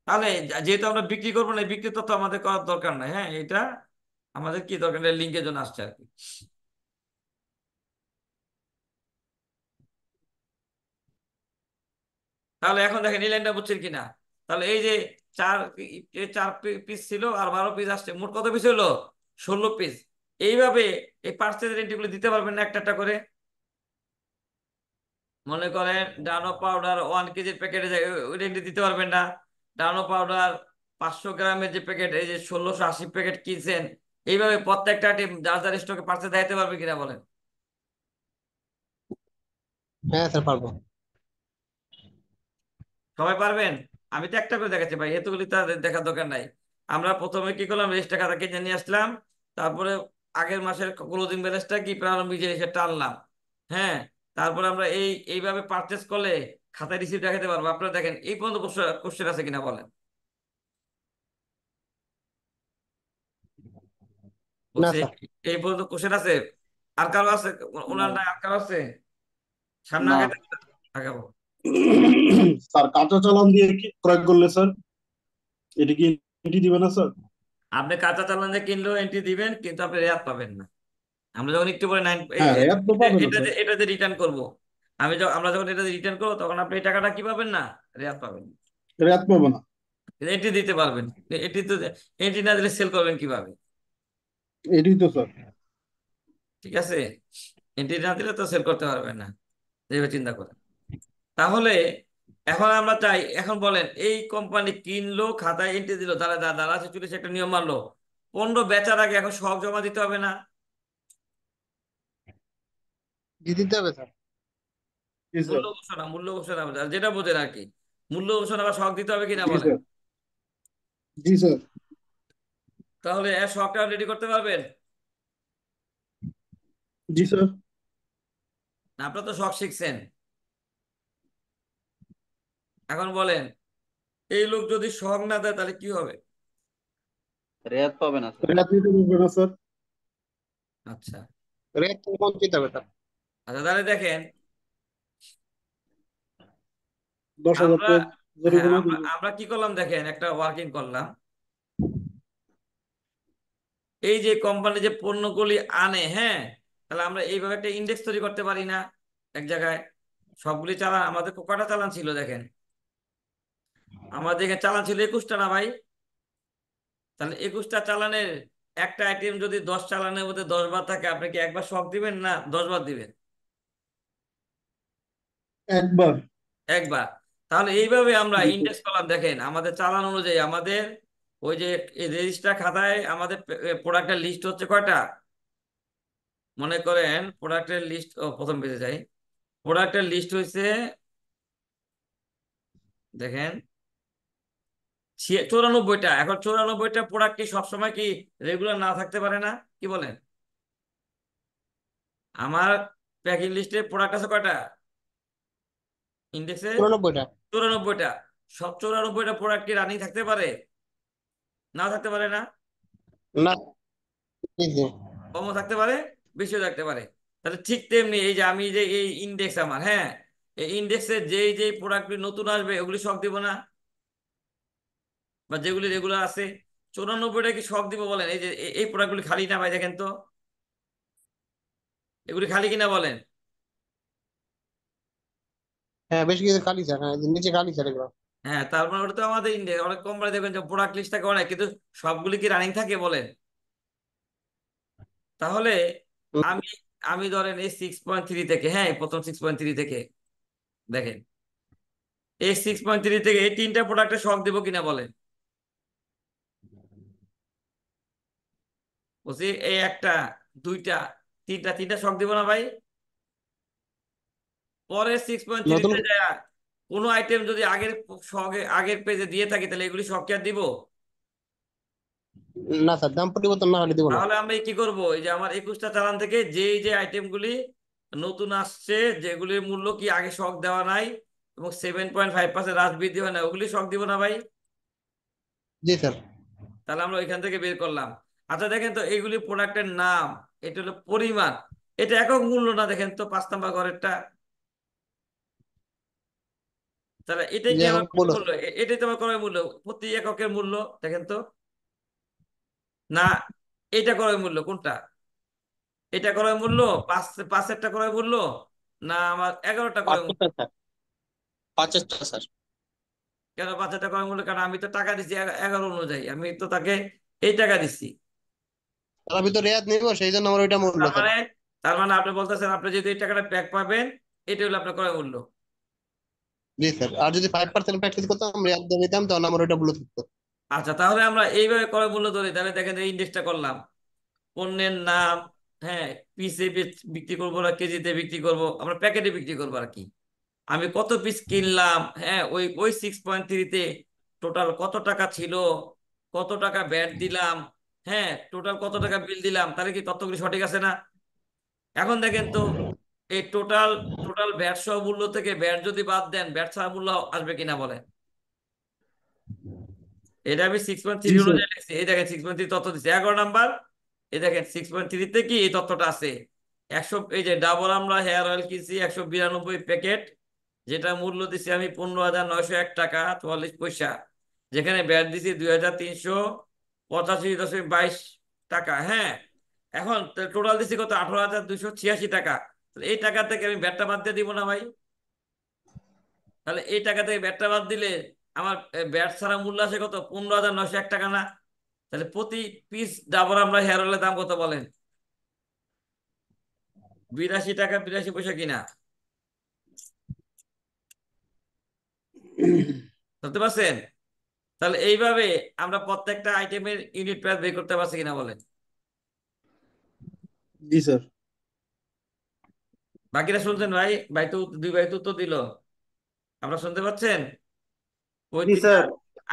তাহলে যেহেতু আমরা বিক্রি করবো না বিক্রি তথ্য আমাদের করার দরকার নাই হ্যাঁ এটা আমাদের কি দরকার লিঙ্কের জন্য আসছে আর কি তাহলে এখন দেখেন এই লাইনটা বুঝছেন কিনা তাহলে এই যে চার চার পিস ছিল আর বারো পিস আসছে মোট কত পিস হলো ষোলো পিস এইভাবে এই পার্সেজ রেন্টিগুলো দিতে পারবেন না একটা একটা করে মনে করেন ডানো পাউডার ওয়ান কেজির প্যাকেটে ওই এন্ট্রি দিতে পারবেন না ডানো পাউডার পাঁচশো গ্রামের যে প্যাকেট এই যে ষোলোশো আশি প্যাকেট কিনছেন এইভাবে প্রত্যেকটা আইটেম যার যার স্টকে পার্সেজ দেখাতে পারবে কিনা বলেন হ্যাঁ স্যার পারবো সবাই পারবেন আমি তো একটা করে দেখাচ্ছি ভাই এতগুলি তাদের দেখার দরকার নাই আমরা প্রথমে কি করলাম রেজিস্টার খাতা কেটে নিয়ে আসলাম তারপরে আগের মাসের ক্লোজিং ব্যালেন্সটা কি প্রারম্ভিক জিনিসে টানলাম হ্যাঁ তারপর আমরা এই এইভাবে পারচেস করলে খাতায় রিসিপ্ট দেখাতে পারবো আপনারা দেখেন এই পর্যন্ত কোশ্চেন আছে কিনা বলেন এই পর্যন্ত কোশ্চেন আছে আর কারো আছে ওনার না আর কারো আছে সামনে আগে আগাবো স্যার কাঁচা চালান দিয়ে কি ক্রয় করলে স্যার এটি কি এন্ট্রি দিবেন না স্যার আপনি কাঁচা চালান দিয়ে কিনলেও এন্ট্রি দিবেন কিন্তু আপনি রেয়াত পাবেন না আমরা যখন একটু পরে নাইন হ্যাঁ রেয়াত তো পাবেন এটাতে এটাতে রিটার্ন করবো আমি যখন আমরা যখন এটাতে রিটার্ন করবো তখন আপনি এই টাকাটা কি পাবেন না রেয়াত পাবেন রেয়াত পাবো না এটি দিতে পারবেন এটি তো এটি না দিলে সেল করবেন কিভাবে এটি তো স্যার ঠিক আছে এন্ট্রি না দিলে তো সেল করতে পারবেন না এইভাবে চিন্তা করেন তাহলে এখন আমরা চাই এখন বলেন এই কোম্পানি কিনলো খাতায় এনটি দিল তাহলে দাদা আছে চল্লিশ একটা নিয়ম মানলো পণ্য বেচার আগে এখন সব জমা দিতে হবে না আপনারা যেটা আর কি মূল্য শখ দিতে হবে জি শখটা রেডি করতে পারবেন জি তো শখ শিখছেন এখন বলেন এই লোক যদি সহগ না দেয় তাহলে কি হবে রেয়াত পাবে না স্যার আচ্ছা রেয়াত বঞ্চিত হবে তার আচ্ছা তাহলে দেখেন আমরা হ্যাঁ, আমরা কি করলাম দেখেন একটা ওয়ার্কিং করলাম এই যে কোম্পানি যে পণ্যগুলি আনে হ্যাঁ তাহলে আমরা এইভাবে একটা ইন্ডেক্স তৈরি করতে পারি না এক জায়গায় সবগুলি চালান আমাদের কটা চালান ছিল দেখেন আমাদের এখানে চালান ছিল একুশটা না ভাই তাহলে একুশটা চালানের একটা আইটেম যদি দশ চালানের মধ্যে দশ বার থাকে আপনি কি একবার শখ দিবেন না দশ বার দিবেন একবার একবার তাহলে এইভাবে আমরা ইন্ডেক্স কলাম দেখেন আমাদের চালান অনুযায়ী আমাদের ওই যে রেজিস্টার খাতায় আমাদের প্রোডাক্টের লিস্ট হচ্ছে কয়টা মনে করেন প্রোডাক্টের লিস্ট প্রথম পেতে চাই প্রোডাক্টের লিস্ট হয়েছে দেখেন চৌরানব্বইটা এখন চৌরানব্বইটা প্রোডাক্ট কি সবসময় কি রেগুলার না থাকতে পারে না কি বলেন আমার প্যাকিং লিস্টের প্রোডাক্ট আছে কয়টা ইন্ডেক্সে চৌরানব্বইটা সব চৌরানব্বইটা প্রোডাক্ট কি রানিং থাকতে পারে না থাকতে পারে না কমও থাকতে পারে বেশিও থাকতে পারে তাহলে ঠিক তেমনি এই যে আমি যে এই ইন্ডেক্স আমার হ্যাঁ এই ইন্ডেক্সের যেই যেই প্রোডাক্টগুলি নতুন আসবে ওগুলি সব দিব না বা যেগুলি রেগুলার আছে চৌরানব্বইটা কি শখ দিব বলেন এই যে এই প্রোডাক্টগুলি খালি না ভাই দেখেন তো এগুলি খালি কিনা বলেন হ্যাঁ, হ্যাঁ, হ্যাঁ তারপরে ওটা তো আমাদের ইন্ডিয়া অনেক কোম্পানি দেখবেন প্রোডাক্ট লিস্ট থাকে অনেক কিন্তু সবগুলি কি রানিং থাকে বলেন তাহলে আমি আমি ধরেন এই সিক্স পয়েন্ট থ্রি থেকে হ্যাঁ প্রথম সিক্স পয়েন্ট থ্রি থেকে দেখেন এই সিক্স পয়েন্ট থ্রি থেকে এই তিনটা প্রোডাক্টে শখ দেবো কিনা বলেন বলছি এই একটা দুইটা তিনটা তিনটা শখ দিব না ভাই পরে সিক্স পয়েন্ট থ্রিতে যায় কোনো আইটেম যদি আগের শখে আগের পেজে দিয়ে থাকি তাহলে এগুলি শখকে আর দিব না স্যার দাম পরিবর্তন না হলে দিব তাহলে আমরা কি করব এই যে আমার একুশটা চালান থেকে যেই যে আইটেম গুলি নতুন আসছে যেগুলির মূল্য কি আগে শখ দেওয়া নাই এবং সেভেন পয়েন্ট ফাইভ পার্সেন্ট হ্রাস বৃদ্ধি হয় না ওগুলি শখ দিব না ভাই জি স্যার তাহলে আমরা ওইখান থেকে বের করলাম আচ্ছা দেখেন তো এইগুলি প্রোডাক্টের নাম এটা হলো পরিমাণ এটা একক মূল্য না দেখেন তো পাঁচ নাম্বার ঘরেরটা তাহলে এটাই কি মূল্য এটাই তোমার ক্রয় মূল্য প্রতি এককের মূল্য দেখেন তো না এটা ক্রয় মূল্য কোনটা এটা ক্রয় মূল্য পাঁচ পাঁচেরটা ক্রয় মূল্য না আমার এগারোটা ক্রয় মূল্য পাঁচেরটা স্যার কেন পাঁচেরটা ক্রয় মূল্য কারণ আমি তো টাকা দিচ্ছি এগারো অনুযায়ী আমি তো তাকে এই টাকা দিচ্ছি রেয়াত নিব সেই জন্য আমার ওইটা মূল্য মানে, তার মানে আপনি বলতেছেন আপনি যদি এই টাকাটা ব্যাক পাবেন এটা হলো আপনার ক্রয় মূল্য জি স্যার আর যদি প্র্যাকটিস করতাম রেয়াত দিয়ে দিতাম তাহলে আমার ওইটা মূল্য থাকতো আচ্ছা তাহলে আমরা এইভাবে ক্রয় মূল্য ধরি তাহলে দেখেন ইন্ডেক্সটা করলাম পণ্যের নাম হ্যাঁ পিসে বিক্রি করবো না কেজিতে বিক্রি করব আমরা প্যাকেটে বিক্রি করবো আর কি আমি কত পিস কিনলাম হ্যাঁ ওই ওই সিক্স পয়েন্ট থ্রিতে টোটাল কত টাকা ছিল কত টাকা ব্যাট দিলাম হ্যাঁ টোটাল কত টাকা বিল দিলাম তাহলে কি তত্ত্বগুলি সঠিক আছে না এখন দেখেন তো এই টোটাল টোটাল ব্যাট সহ মূল্য থেকে ব্যাট যদি বাদ দেন ব্যাট সহ মূল্য আসবে কিনা বলেন এটা আমি সিক্স পয়েন্ট থ্রি অনুযায়ী লিখছি এই দেখেন সিক্স পয়েন্ট থ্রি তথ্য দিচ্ছি এগারো নাম্বার এই দেখেন সিক্স পয়েন্ট থ্রিতে কি এই তথ্যটা আছে একশো এই যে ডাবল আমরা হেয়ার অয়েল কিনছি একশো বিরানব্বই প্যাকেট যেটা মূল্য দিছি আমি পনেরো হাজার নয়শো এক টাকা চুয়াল্লিশ পয়সা যেখানে ব্যাট দিছি দুই হাজার তিনশো পঁচাশি দশমিক বাইশ টাকা হ্যাঁ এখন টোটাল দিচ্ছি কত আঠারো হাজার দুইশো ছিয়াশি টাকা এই টাকা থেকে আমি ব্যাটটা বাদ দিয়ে দিব না ভাই তাহলে এই টাকা থেকে ব্যাটটা বাদ দিলে আমার ব্যাট ছাড়া মূল্য আছে কত পনেরো হাজার নশো এক টাকা না তাহলে প্রতি পিস ডাবর আমরা হেয়ার অয়েলের দাম কত বলেন বিরাশি টাকা বিরাশি পয়সা কিনা বুঝতে পারছেন তাহলে এইভাবে আমরা প্রত্যেকটা আইটেমের ইউনিট প্রাইস বের করতে পারছি কিনা বলেন জি স্যার বাকিরা শুনছেন ভাই ভাই তো দুই ভাই তো দিল আপনারা শুনতে পাচ্ছেন ওই স্যার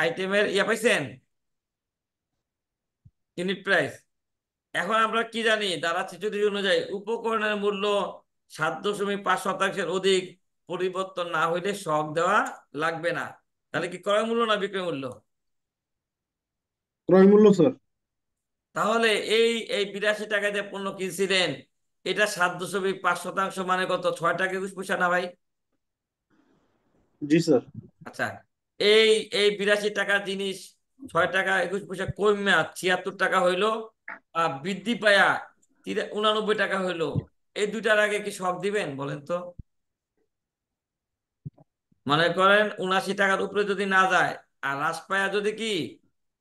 আইটেমের ইয়া পাইছেন ইউনিট প্রাইস এখন আমরা কি জানি দ্বারা চিঠি অনুযায়ী উপকরণের মূল্য সাত দশমিক পাঁচ শতাংশের অধিক পরিবর্তন না হইলে শখ দেওয়া লাগবে না তাহলে কি ক্রয় মূল্য না বিক্রয় মূল্য ক্রয় মূল্য স্যার তাহলে এই এই বিরাশি টাকা দিয়ে পণ্য কিনছিলেন এটা সাত দশমিক পাঁচ শতাংশ মানে কত ছয় টাকা একুশ পয়সা না ভাই জি স্যার আচ্ছা এই এই বিরাশি টাকা জিনিস ছয় টাকা একুশ পয়সা কমে ছিয়াত্তর টাকা হইল আর বৃদ্ধি পায়া উনানব্বই টাকা হইলো এই দুটার আগে কি সব দিবেন বলেন তো মনে করেন উনাশি টাকার উপরে যদি না যায় আর হ্রাস পায়া যদি কি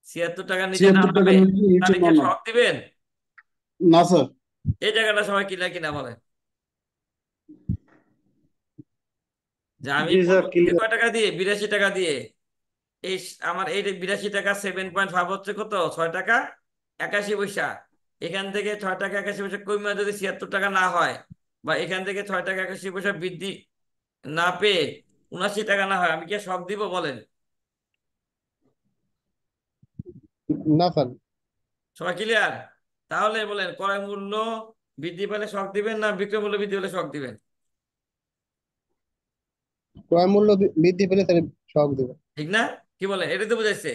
ছিয়াত্তর টাকা নিচে না তাহলে কি দিবেন না স্যার এই জায়গাটা সবাই কিনা কিনা বলে টাকা দিয়ে এই আমার বিরাশি টাকা সেভেন পয়েন্ট হচ্ছে কত ছয় টাকা একাশি পয়সা এখান থেকে ছয় টাকা একাশি পয়সা যদি ছিয়াত্তর টাকা না হয় বা এখান থেকে ছয় টাকা একাশি পয়সা বৃদ্ধি না পেয়ে উনাশি টাকা না হয় আমি কি শখ দিব বলেন সবাই ক্লিয়ার তাহলে বলেন ক্রয় মূল্য বৃদ্ধি পেলে শখ দিবেন না বিক্রয় মূল্য বৃদ্ধি পেলে শখ দিবেন ক্রয় মূল্য বৃদ্ধি পেলে শখ ঠিক না কি বলে এটা তো বুঝাইছে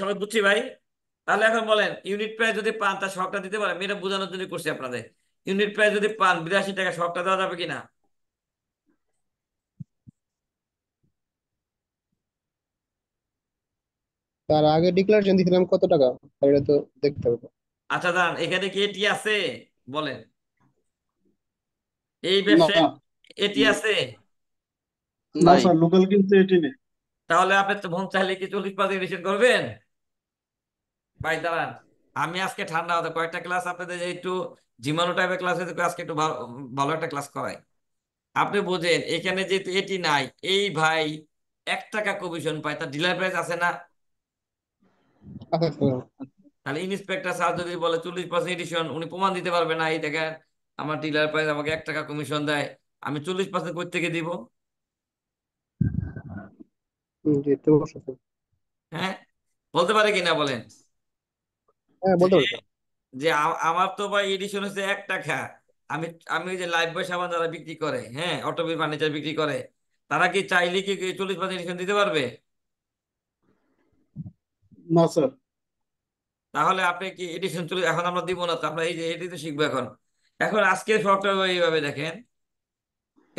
সবাই বুঝছি ভাই তাহলে এখন বলেন ইউনিট প্রায় যদি পান তার শখটা দিতে পারেন এটা বোঝানোর জন্য করছি আপনাদের ইউনিট প্রাইস যদি পান বিরাশি টাকা সবটা দেওয়া যাবে কিনা তার আগে ডিক্লারেশন কত টাকা তো দেখতে হবে আচ্ছা দাঁড়ান এখানে কি এটি আছে বলেন এই ব্যবসায় এটি আছে না স্যার লোকাল কিন্তু এটি নেই তাহলে আপনি তো মন চাইলে কি চল্লিশ পার্সেন্ট করবেন ভাই দাঁড়ান আমি আজকে ঠান্ডা হতো কয়েকটা ক্লাস আপনাদের যে একটু জিমানো টাইপের ক্লাস হয়ে আজকে একটু ভালো একটা ক্লাস করাই আপনি বোঝেন এখানে যেহেতু এটি নাই এই ভাই এক টাকা কমিশন পায় তার ডিলার প্রাইস আছে না তাহলে ইন্সপেক্টর স্যার যদি বলে চল্লিশ পার্সেন্ট এডিশন উনি প্রমাণ দিতে পারবে না এই দেখেন আমার ডিলার প্রাইস আমাকে এক টাকা কমিশন দেয় আমি চল্লিশ পার্সেন্ট কোথা থেকে দিব হ্যাঁ বলতে পারে কিনা বলেন হ্যাঁ বলতে পারবেন যে আমার তো ভাই এডিশন হচ্ছে এক টাকা আমি আমি যে লাইফ বয় সাবান যারা বিক্রি করে হ্যাঁ অটোমি ফার্নিচার বিক্রি করে তারা কি চাইলে কি চল্লিশ পার্সেন্ট এডিশন দিতে পারবে না স্যার তাহলে আপনি কি এডিশন চলে এখন আমরা দিব না তো আমরা এই যে এটি তো শিখবো এখন এখন আজকের সফটওয়্যার এইভাবে দেখেন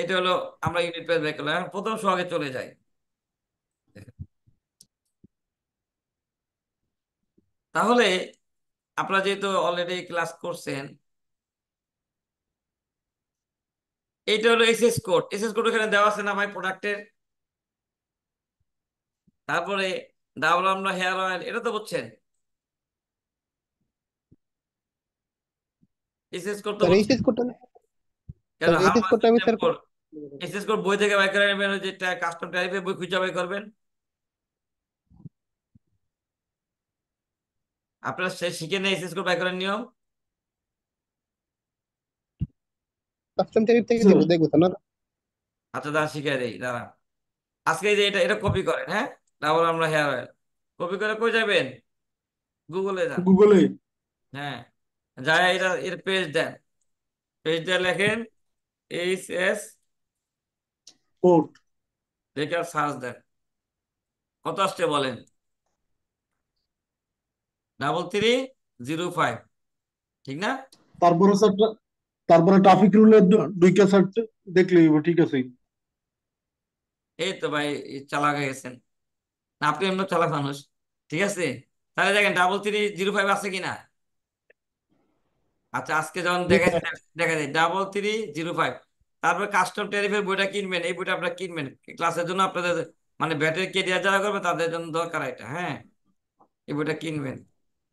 এটা হলো আমরা ইউনিট প্রাইস বের করলাম প্রথম সহগে চলে যাই তাহলে আপনারা যেহেতু অলরেডি ক্লাস করছেন এটা হলো এসএস কোড এসএস কোড ওখানে দেওয়া আছে না ভাই প্রোডাক্টের তারপরে ডাবল আমরা হেয়ার অয়েল এটা তো বুঝছেন এসএস কোড তো এসএস কোড কেন এসএস কোড বই থেকে বাই করে নেবেন যেটা কাস্টম টাইপের বই খুঁজে বাই করবেন আপনারা সে শিখে নেই এসএস বাই করার নিয়ম কাস্টম থেকে দেব দেখো তো না আচ্ছা দাঁড়া শিখে দেই দাঁড়া আজকে যে এটা এটা কপি করেন হ্যাঁ ডাবল আমরা হেয়ার অয়েল কপি করে কই যাবেন গুগলে যান গুগলে হ্যাঁ যায় এটা এর পেজ দেন পেজটা লেখেন এইচ এস কোড দেখে সার্চ দেন কত আসছে বলেন ডাবল থ্রি জিরো ফাইভ ঠিক না তারপরে স্যার তারপরে ট্রাফিক রুলের দুইটা স্যার দেখলে ঠিক আছে এই তো ভাই চালাক গেছেন আপনি এমন চালাক মানুষ ঠিক আছে তাহলে দেখেন ডাবল থ্রি জিরো ফাইভ আছে কিনা আচ্ছা আজকে যখন দেখা দেখা যায় ডাবল থ্রি জিরো ফাইভ তারপরে কাস্টম ট্যারিফের বইটা কিনবেন এই বইটা আপনারা কিনবেন ক্লাসের জন্য আপনাদের মানে ব্যাটারি কেরিয়ার যারা করবে তাদের জন্য দরকার এটা হ্যাঁ এই বইটা কিনবেন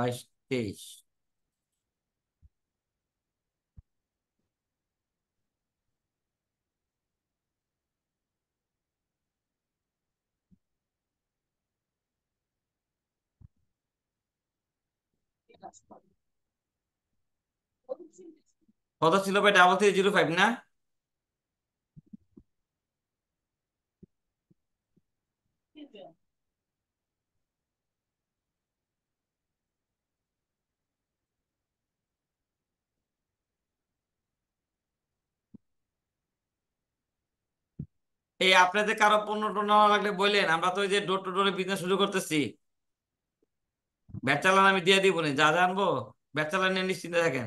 বাইশ তেইশ কত ছিল ভাই ডাবল থ্রি জিরো ফাইভ না এই আপনাদের কারো পণ্য টোনা লাগলে বললেন আমরা তো ওই যে ডোর টু ডোরে বিজনেস শুরু করতেছি ব্যাচালান চালান আমি দিয়ে দিব না যা জানবো ব্যাচালান নিয়ে নিশ্চিন্তে থাকেন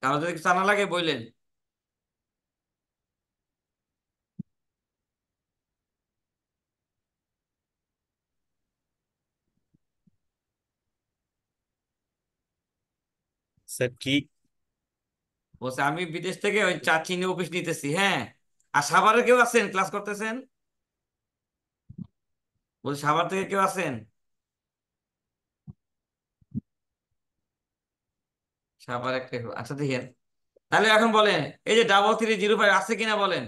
কারো যদি চানা লাগে বললেন স্যার কি বলছে আমি বিদেশ থেকে ওই চা চিনি অফিস নিতেছি হ্যাঁ আর সাভারে কেউ আছেন ক্লাস করতেছেন বলছে সাভার থেকে কেউ আছেন সাভার একটা আচ্ছা দেখেন তাহলে এখন বলেন এই যে ডাবল থ্রি জিরো ফাইভ আছে কিনা বলেন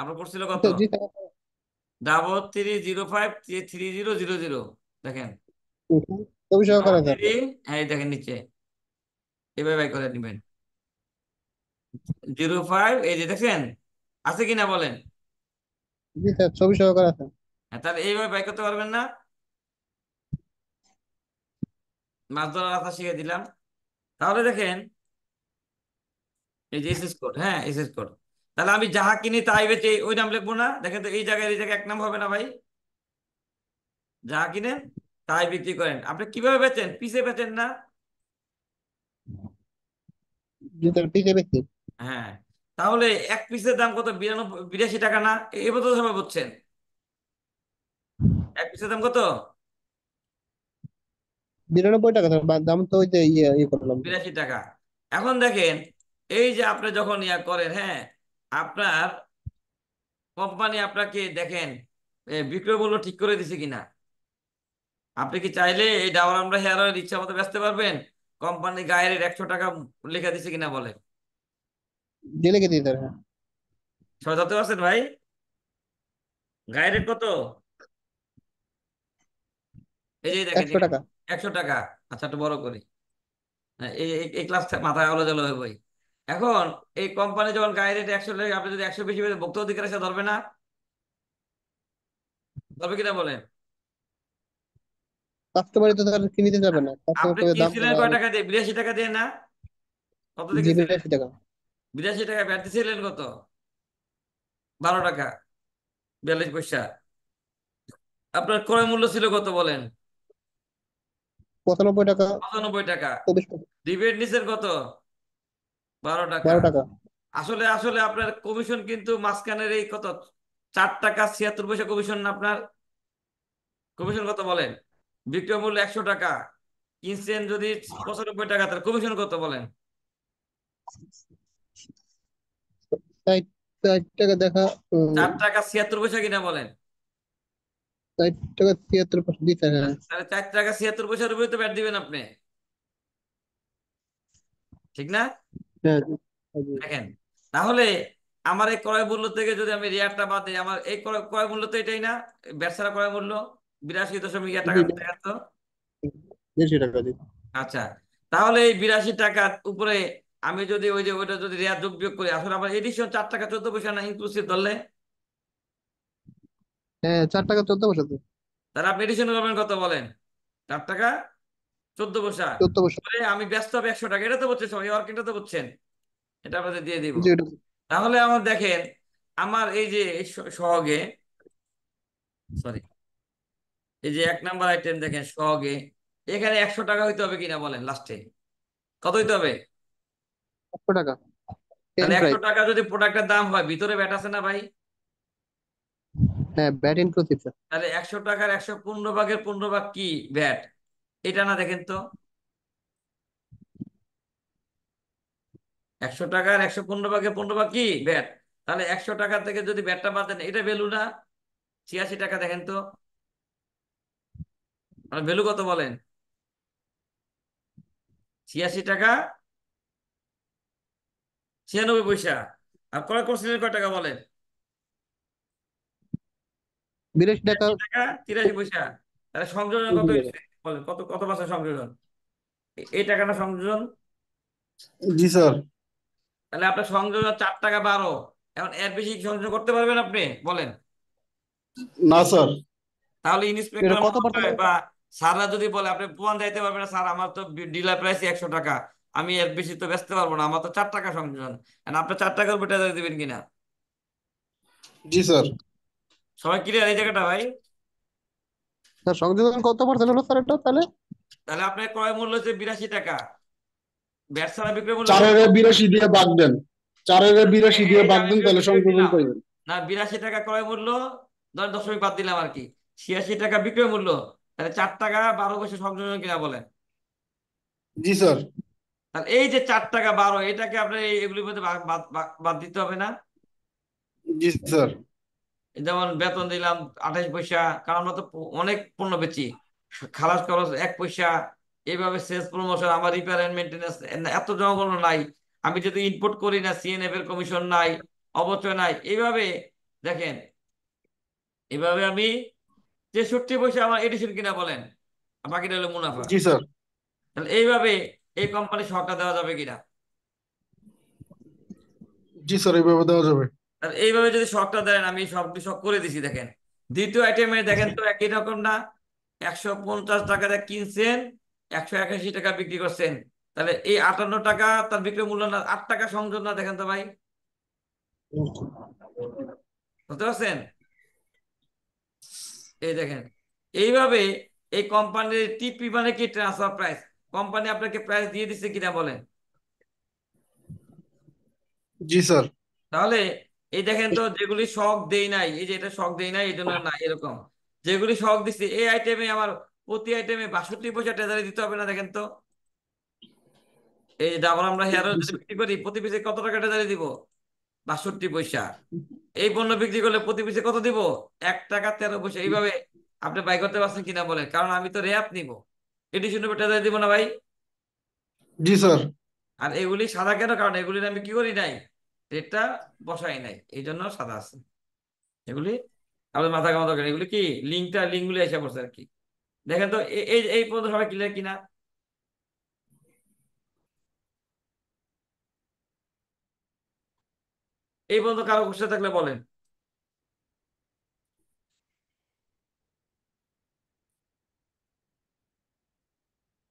আমরা পড়ছিল কত double three zero five three zero zero zero দেখেন হ্যাঁ দেখেন নিচে এভাবে বাই করে নেবেন জিরো ফাইভ এই যে দেখেন আছে কিনা বলেন ছবি আছে হ্যাঁ, তাহলে এইভাবে বাই করতে পারবেন না মাছ ধরার শিখে দিলাম তাহলে দেখেন এই যে এসএস কোড হ্যাঁ এসএস কোড তাহলে আমি যাহা কিনি তাই বেঁচে ওই নাম লিখবো না দেখেন তো এই জায়গায় এই জায়গায় এক নাম হবে না ভাই যাহা কিনেন তাই বিক্রি করেন আপনি কিভাবে বেচেন পিসে বেচেন না জুতার বেশি হ্যাঁ তাহলে এক পিসের দাম কত বিরানব্বই বিরাশি টাকা না এবার তো সময় বলছেন এক পিসের দাম কত বিরানব্বই টাকা দাম তো ওই যে ইয়ে, ইয়ে করলাম বিরাশি টাকা এখন দেখেন এই যে আপনি যখন ইয়া করেন হ্যাঁ আপনার কোম্পানি আপনাকে দেখেন বিক্রয় মূল্য ঠিক করে দিছে কিনা আপনি কি চাইলে এই ডাওয়ার আমরা হেয়ার অয়েল ইচ্ছা মতো বেচতে পারবেন কোম্পানি গায়ের একশো টাকা লিখে দিছে কিনা বলে লিখে দিতে সজাতে আছেন ভাই গায়ের রেট কত এই যে দেখেন একশো টাকা আচ্ছা একটু বড় করি হ্যাঁ, এই ক্লাস মাথায় আলো জল ভাই এখন এই কোম্পানি যখন গায়ে রেট একশো আপনি যদি একশো বেশি ভক্ত অধিকার এসে ধরবে না ধরবে কিনা বলেন পাঁচটা বাড়ি তো তার কিনতে যাবে না পাঁচটা আপনি দাম কিনছিলেন কয় টাকা দিয়ে বিরাশি টাকা দিয়ে না কত দিয়ে বিরাশি টাকা বিরাশি টাকা ব্যাটারি ছিলেন কত বারো টাকা বিয়াল্লিশ পয়সা আপনার ক্রয় মূল্য ছিল কত বলেন পঁচানব্বই টাকা পঁচানব্বই টাকা ডিবেট নিছেন কত বারো টাকা বারো টাকা আসলে আসলে আপনার কমিশন কিন্তু মাঝখানের এই কত চার টাকা ছিয়াত্তর পয়সা কমিশন আপনার কমিশন কত বলেন বিক্রয় মূল্য একশো টাকা কিনছেন যদি পঁচানব্বই টাকা তার কমিশন কত বলেন তাহলে হ্যাঁ, তাহলে আমার এই ক্রয় মূল্য থেকে যদি আমি রিয়ারটা বাদ দিই আমার এই ক্রয় মূল্য তো এটাই না ব্যবসার ক্রয় মূল্য বিরাশি দশমিক এক টাকা তো দেড়শো টাকা আচ্ছা তাহলে এই বিরাশি টাকার উপরে আমি যদি ওই যে ওইটা যদি রেয়ার যোগ বিয়োগ করি আসলে আমার এডিশন চার টাকা চোদ্দ পয়সা না ইনক্লুসিভ ধরলে হ্যাঁ চার টাকা চোদ্দ পয়সা তো তাহলে আপনি এডিশন করবেন কত বলেন চার টাকা চোদ্দ পয়সা চোদ্দ পয়সা আমি ব্যস্ত হবে একশো টাকা এটা তো বলছেন সবাই অর্কিংটা তো বলছেন এটা আপনাদের দিয়ে দিব তাহলে আমার দেখেন আমার এই যে সহগে সরি এই যে এক নাম্বার আইটেম দেখেন সহগে এখানে একশো টাকা হইতে হবে কিনা বলেন লাস্টে কত হইতে হবে একশো টাকা একশো টাকা হ্যাঁ, এটা না দেখেন তো একশো টাকার একশো ভাগের ভাগ কি ব্যাট তাহলে একশো থেকে যদি ব্যাটটা বাদ দেন এটা বেলু না ছিয়াশি টাকা দেখেন তো মানে ভ্যালু কত বলেন ছিয়াশি টাকা ছিয়ানব্বই পয়সা আর ক্রয় কয় টাকা বলেন তাহলে এই সংযোজন স্যার তাহলে আপনার সংযোজন চার টাকা বারো এখন এর বেশি সংযোজন করতে পারবেন আপনি বলেন না স্যার তাহলে বা সাররা যদি বলে আপনি প্রমাণ যাইতে পারবেন না স্যার আমার তো ডিলার প্রাইস একশো টাকা আমি এর বেশি তো বেচতে পারবো না আমার তো চার টাকা সংযোজন আপনি চার টাকার উপর ট্রেজারি দিবেন কিনা জি স্যার সবাই ক্লিয়ার এই জায়গাটা ভাই স্যার সংযোজন কত পার্সেন্ট হলো স্যার এটা তাহলে তাহলে আপনার ক্রয় মূল্য হচ্ছে বিরাশি টাকা ব্যাট ছাড়া বিক্রয় মূল্য চারের বিরাশি দিয়ে বাদ দেন চারের বিরাশি দিয়ে বাদ দেন তাহলে সংযোজন করবেন না বিরাশি টাকা ক্রয় মূল্য ধরেন দশমিক বাদ দিলাম আর কি ছিয়াশি টাকা বিক্রয় মূল্য তাহলে চার টাকা বারো পয়সা বলে জি স্যার তাহলে এই যে চার টাকা বারো এটাকে আপনার এগুলির মধ্যে বাদ দিতে হবে না জি স্যার যেমন বেতন দিলাম আঠাশ পয়সা কারণ আমরা তো অনেক পণ্য বেচি খালাস খরচ এক পয়সা এইভাবে সেলস প্রমোশন আমার রিপেয়ার অ্যান্ড মেনটেন্যান্স এত জনগণ নাই আমি যদি ইনপুট করি না সিএনএফ এর কমিশন নাই অবচয় নাই এইভাবে দেখেন এভাবে আমি যে তেষট্টি পয়সা আমার এডিশন কিনা বলেন বাকিটা হলো মুনাফা জি স্যার তাহলে এইভাবে এই কোম্পানি সরকার দেওয়া যাবে কিনা জি স্যার এইভাবে দেওয়া যাবে তাহলে এইভাবে যদি সরকার দেন আমি সব শখ করে দিছি দেখেন দ্বিতীয় আইটেমে দেখেন তো একই রকম না একশো পঞ্চাশ টাকা টাকাতে কিনছেন একশো একাশি টাকা বিক্রি করছেন তাহলে এই আটান্ন টাকা তার বিক্রি মূল্য না আট টাকা সংযোজন না দেখেন তো ভাই বুঝতে পারছেন এই দেখেন এইভাবে এই কোম্পানির টিপি মানে কি ট্রান্সফার প্রাইস কোম্পানি আপনাকে প্রাইস দিয়ে দিছে কিনা বলেন জি স্যার তাহলে এই দেখেন তো যেগুলি শখ দেই নাই এই যে এটা শখ দেই নাই এই জন্য হ্যাঁ। না এরকম যেগুলি শখ দিছে এই আইটেমে আমার প্রতি আইটেমে বাষট্টি পয়সা ট্রেজারি দিতে হবে না দেখেন তো এই ডাবল আমরা হেয়ার বিক্রি করি প্রতি পিসে কত টাকা ট্রেজারি দিব বাষট্টি পয়সা এই পণ্য বিক্রি করলে প্রতি পিসে কত দিব এক টাকা তেরো পয়সা এইভাবে আপনি বাই করতে পারছেন কিনা বলেন কারণ আমি তো রেয়াত নিব এটি শুনে টেজারি দিব না ভাই জি স্যার আর এগুলি সাদা কেন কারণ এগুলি আমি কি করি নাই রেটটা বসাই নাই এই জন্য সাদা আছে এগুলি আপনার মাথা কামাতে এগুলি কি লিঙ্কটা লিঙ্কগুলি এসে পড়ছে আর কি দেখেন তো এই এই পর্যন্ত সবাই ক্লিয়ার কিনা এই পর্যন্ত কারো কোশ্চেন থাকলে বলেন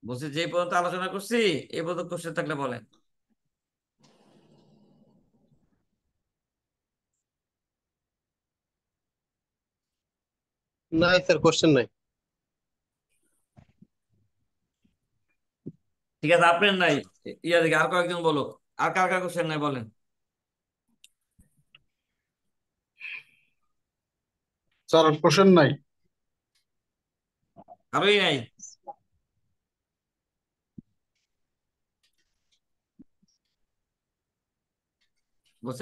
বলছি যে পর্যন্ত আলোচনা করছি এই পর্যন্ত কোশ্চেন থাকলে বলেন নাই স্যার কোশ্চেন নাই ঠিক আছে আপনার নাই ইয়া দেখে আর কয়েকজন বলো আর কার কার কোশ্চেন নাই বলেন স্যার কোশ্চেন নাই নাই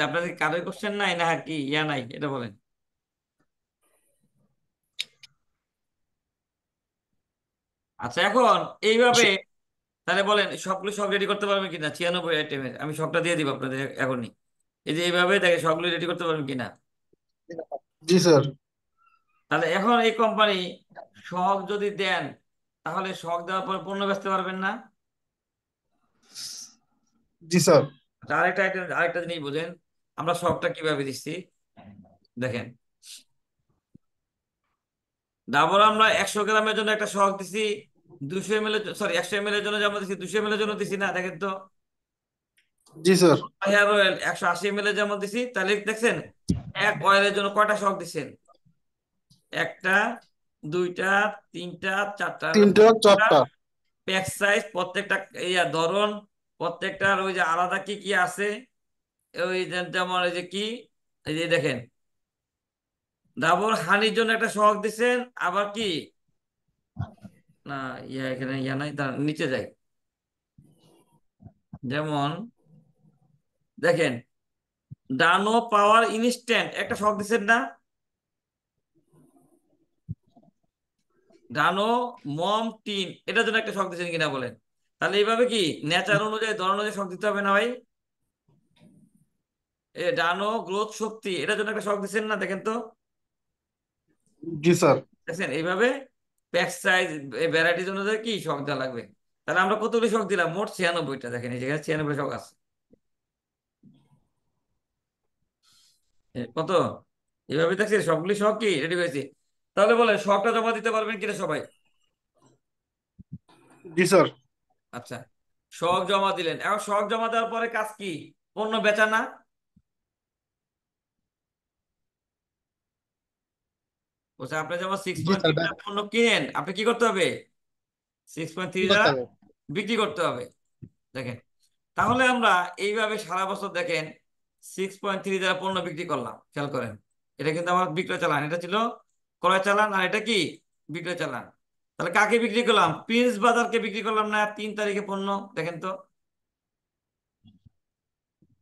আপনাদের কোশ্চেন নাই না কি ইয়া নাই এটা বলেন আচ্ছা এখন এইভাবে তাহলে বলেন সবগুলো সব রেডি করতে পারবেন কিনা ছিয়ানব্বই আইটেমের আমি সবটা দিয়ে দিব আপনাদের এখনই এই যে এইভাবে দেখে সবগুলো রেডি করতে পারবেন কিনা জি স্যার তাহলে এখন এই কোম্পানি শখ যদি দেন তাহলে শখ দেওয়ার পর পণ্য বেচতে পারবেন না জি স্যার আচ্ছা, আরেকটা আরেকটা জিনিস বুঝেন আমরা শখটা কিভাবে দিচ্ছি দেখেন ডাবল আমরা একশো গ্রামের জন্য একটা শখ দিছি দুশো এম এল সরি একশো এম এল এর জন্য যেমন দিছি দুশো এম এল এর জন্য দিছি না দেখেন তো জি স্যার হেয়ার অয়েল একশো আশি এম এল এর যেমন দিছি তাহলে দেখছেন এক অয়েলের জন্য কয়টা শখ দিছেন একটা দুইটা তিনটা চারটা তিনটা চারটা প্যাক সাইজ প্রত্যেকটা ইয়া ধরন প্রত্যেকটার ওই যে আলাদা কি কি আছে ওই যেমন ওই যে কি এই যে দেখেন ডাবর হানির জন্য একটা শখ দিছেন আবার কি না ইয়া এখানে ইয়া নাই তার নিচে যাই যেমন দেখেন ডানো পাওয়ার ইনস্ট্যান্ট একটা শখ দিছেন না ডানো মম টিন এটার জন্য একটা শখ দিচ্ছেন কিনা বলেন তাহলে এইভাবে কি নেচার অনুযায়ী ধর অনুযায়ী শখ দিতে হবে না ভাই এ ডানো গ্রোথ শক্তি এটার জন্য একটা শখ দিচ্ছেন না দেখেন তো জি স্যার দেখেন এইভাবে প্যাক সাইজ ভ্যারাইটির অনুযায়ী কি শখ দেওয়া লাগবে তাহলে আমরা কতগুলি শখ দিলাম মোট ছিয়ানব্বইটা দেখেন এই জায়গায় ছিয়ানব্বই শখ আছে কত এভাবে দেখছি সবগুলি শখ কি রেডি হয়েছে তাহলে বলে শখটা জমা দিতে পারবেন কিনা সবাই জি স্যার আচ্ছা শখ জমা দিলেন এখন শখ জমা দেওয়ার পরে কাজ কি পণ্য বেচা না আপনি যেমন সিক্স পয়েন্ট কিনেন আপনি কি করতে হবে সিক্স পয়েন্ট থ্রি বিক্রি করতে হবে দেখেন তাহলে আমরা এইভাবে সারা বছর দেখেন সিক্স পয়েন্ট থ্রি দ্বারা পণ্য বিক্রি করলাম খেয়াল করেন এটা কিন্তু আমার বিক্রয় চালান এটা ছিল ক্রয় চালান আর এটা কি বিক্রয় চালান তাহলে কাকে বিক্রি করলাম প্রিন্স বাজারকে বিক্রি করলাম না তিন তারিখে পণ্য দেখেন তো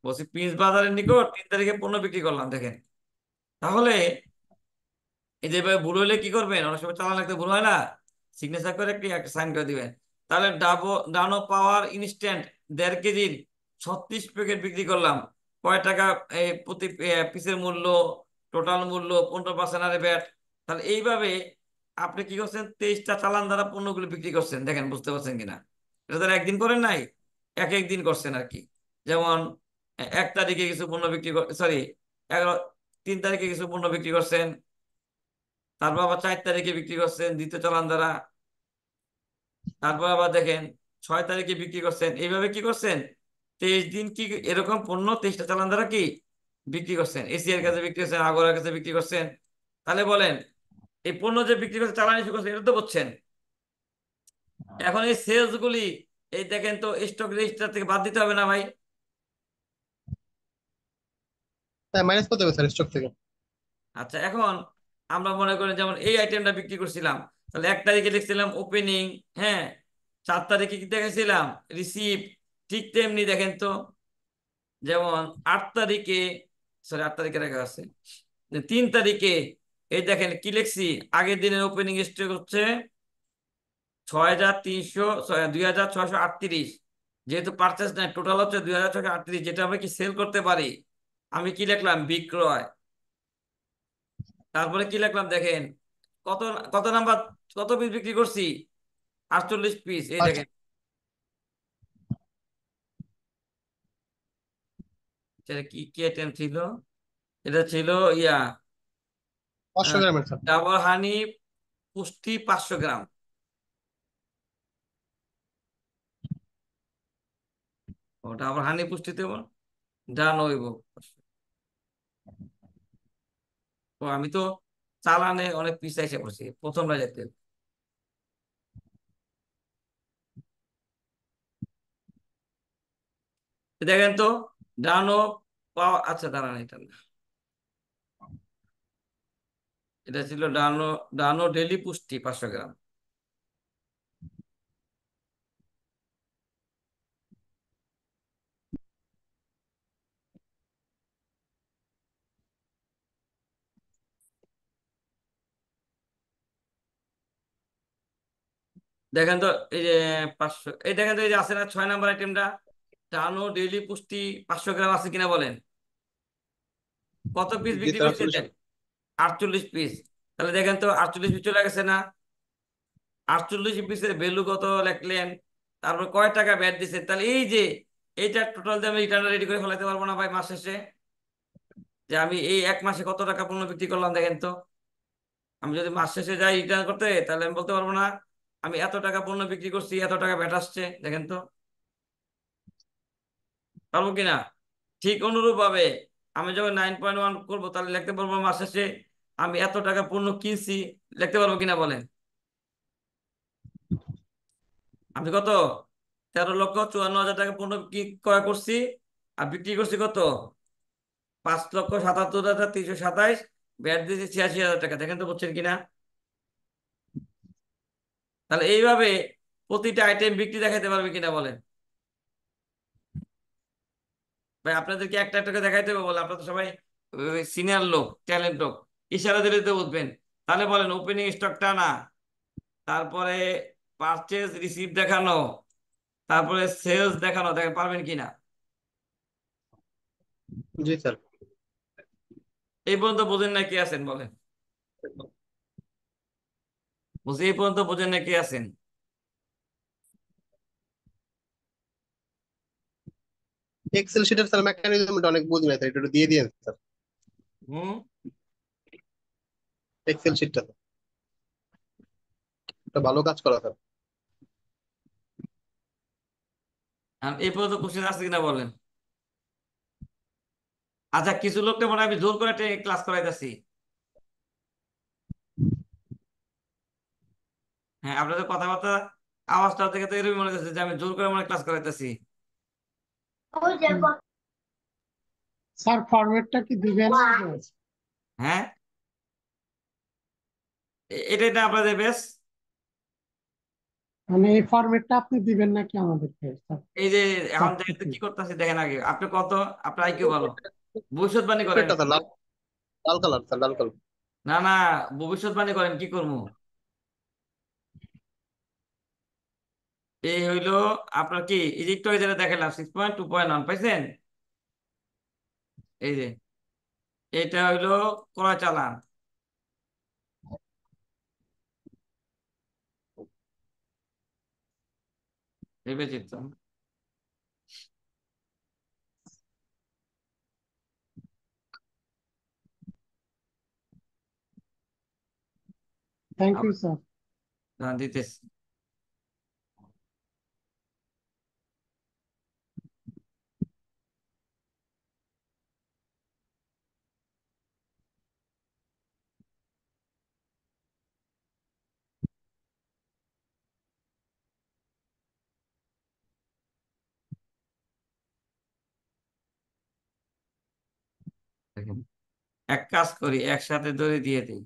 বলছি প্রিন্স বাজারের নিকট তিন তারিখে পণ্য বিক্রি করলাম দেখেন তাহলে এই যে ভুল হইলে কি করবেন অনেক সময় চালান লাগতে ভুল হয় না সিগনেচার করে একটা সাইন করে দিবেন তাহলে ডাবো ডানো পাওয়ার ইনস্ট্যান্ট দেড় কেজির ছত্রিশ প্যাকেট বিক্রি করলাম কয় টাকা প্রতি পিসের মূল্য টোটাল মূল্য পনেরো পার্সেন্ট আরে ব্যাট তাহলে এইভাবে আপনি কি করছেন তেইশটা চালান দ্বারা পণ্যগুলো বিক্রি করছেন দেখেন বুঝতে পারছেন কিনা এটা তারা একদিন করেন নাই এক একদিন করছেন আর কি যেমন এক তারিখে কিছু পণ্য বিক্রি সরি এগারো তিন তারিখে কিছু পণ্য বিক্রি করছেন তারপর আবার চার তারিখে বিক্রি করছেন দ্বিতীয় চালান দ্বারা তারপর আবার দেখেন ছয় তারিখে বিক্রি করছেন এইভাবে কি করছেন তেইশ দিন কি এরকম পণ্য তেইশটা চালান দ্বারা কি বিক্রি করছেন এসিয়ার কাছে বিক্রি করছেন আগরার কাছে বিক্রি করছেন তাহলে বলেন এই পণ্য যে বিক্রি করছে চালানি শুরু করছে এটা তো বলছেন হ্যাঁ। এখন এই সেলস গুলি এই দেখেন তো স্টক রেজিস্টার থেকে বাদ দিতে হবে না ভাই মাইনাস করতে হবে স্টক থেকে আচ্ছা এখন আমরা মনে করি যেমন এই আইটেমটা বিক্রি করছিলাম তাহলে এক তারিখে লিখছিলাম ওপেনিং হ্যাঁ চার তারিখে কি দেখেছিলাম রিসিপ্ট ঠিক তেমনি দেখেন তো যেমন আট তারিখে সরি আট তারিখে রাখা আছে তিন তারিখে এই দেখেন কি লিখছি আগের দিনের ওপেনিং স্টক হচ্ছে ছয় হাজার তিনশো দুই হাজার ছয়শো আটত্রিশ যেহেতু পারচেস নাই টোটাল হচ্ছে দুই হাজার ছয়শো আটত্রিশ যেটা আমরা কি সেল করতে পারি আমি কি লিখলাম বিক্রয় তারপরে কি লিখলাম দেখেন কত কত নাম্বার কত পিস বিক্রি করছি আটচল্লিশ পিস এই দেখেন কি কি আইটেম ছিল এটা ছিল ইয়া পাঁচশো হ্যাঁ। গ্রামের ডাবর হানি পুষ্টি পাঁচশো গ্রাম ওটা আবার হানি পুষ্টি দেব ডান হইব তো আমি তো চালানে অনেক পিছাইছে পড়ছি প্রথম রাজাতে দেখেন তো ডানো পাওয়া আচ্ছা দাঁড়ান এটা না এটা ছিল ডানো ডানো ডেলি পুষ্টি পাঁচশো গ্রাম দেখেন তো এই যে পাঁচশো এই দেখেন তো এই যে আছে না ছয় নাম্বার আইটেমটা টানো ডেইলি পুষ্টি পাঁচশো গ্রাম আছে কিনা বলেন কত পিস বিক্রি করছেন আটচল্লিশ পিস তাহলে দেখেন তো আটচল্লিশ পিস চলে গেছে না আটচল্লিশ পিসের ভ্যালু কত লেখলেন তারপর কয় টাকা ব্যাট দিচ্ছেন তাহলে এই যে এইটা টোটাল যে আমি রিটার্ন রেডি করে ফেলাতে পারবো না ভাই মাস শেষে যে আমি এই এক মাসে কত টাকা পণ্য বিক্রি করলাম দেখেন তো আমি যদি মাস শেষে যাই রিটার্ন করতে তাহলে আমি বলতে পারবো না আমি এত টাকা পণ্য বিক্রি করছি এত টাকা ব্যাট আসছে দেখেন তো পারবো কিনা ঠিক অনুরূপভাবে আমি যখন নাইন পয়েন্ট ওয়ান করবো তাহলে লিখতে পারবো মাস শেষে আমি এত টাকা পণ্য কিনছি লিখতে পারবো কিনা বলেন আমি কত তেরো লক্ষ চুয়ান্ন হাজার টাকা পণ্য ক্রয় করছি আর বিক্রি করছি কত পাঁচ লক্ষ সাতাত্তর হাজার তিনশো সাতাইশ ব্যাট দিয়েছি ছিয়াশি হাজার টাকা দেখেন তো বলছেন কিনা তাহলে এইভাবে প্রতিটা আইটেম বিক্রি দেখাতে পারবে কিনা বলেন ভাই আপনাদেরকে একটা একটা দেখাইতে হবে বলে আপনারা সবাই সিনিয়র লোক ট্যালেন্ট লোক ইশারা দিলে তো বুঝবেন তাহলে বলেন ওপেনিং স্টক টানা তারপরে পারচেজ রিসিভ দেখানো তারপরে সেলস দেখানো দেখেন পারবেন কিনা জি স্যার এই পর্যন্ত বোঝেন না কি আছেন বলেন বুঝে এই পর্যন্ত বোঝেন না কি আছেন এক্সেল শিটের স্যার মেকানিজমটা অনেক বুঝি স্যার একটু দিয়ে দিয়েন স্যার হুম এক্সেল শিটটা তো এটা ভালো কাজ করা স্যার আর এই পর্যন্ত কোশ্চেন আছে কিনা বলেন আচ্ছা কিছু লোককে মনে আমি জোর করে ক্লাস করাইতেছি হ্যাঁ আপনাদের কথাবার্তা আওয়াজটা থেকে তো এরকম মনে হচ্ছে যে আমি জোর করে মনে ক্লাস করাইতেছি স্যার ফরম্যাটটা কি দিবেন হ্যাঁ এটা না আপনাদের মানে এই ফরম্যাটটা আপনি দিবেন নাকি আমাদেরকে এই যে এখন দেখেন কি দেখেন আগে আপনি কত আপনার আইকিউ ভালো ভবিষ্যৎবাণী করেন লাল কালার স্যার লাল কালার না না ভবিষ্যৎবাণী করেন কি করবো এই হইলো আপনার কি এই যে একটু যেটা দেখালাম six point two point one পাইছেন এই যে এটা হইলো করা চালান विभजितम् Thank you, sir. Now, this দেখেন এক কাজ করি একসাথে দড়ি দিয়ে দিই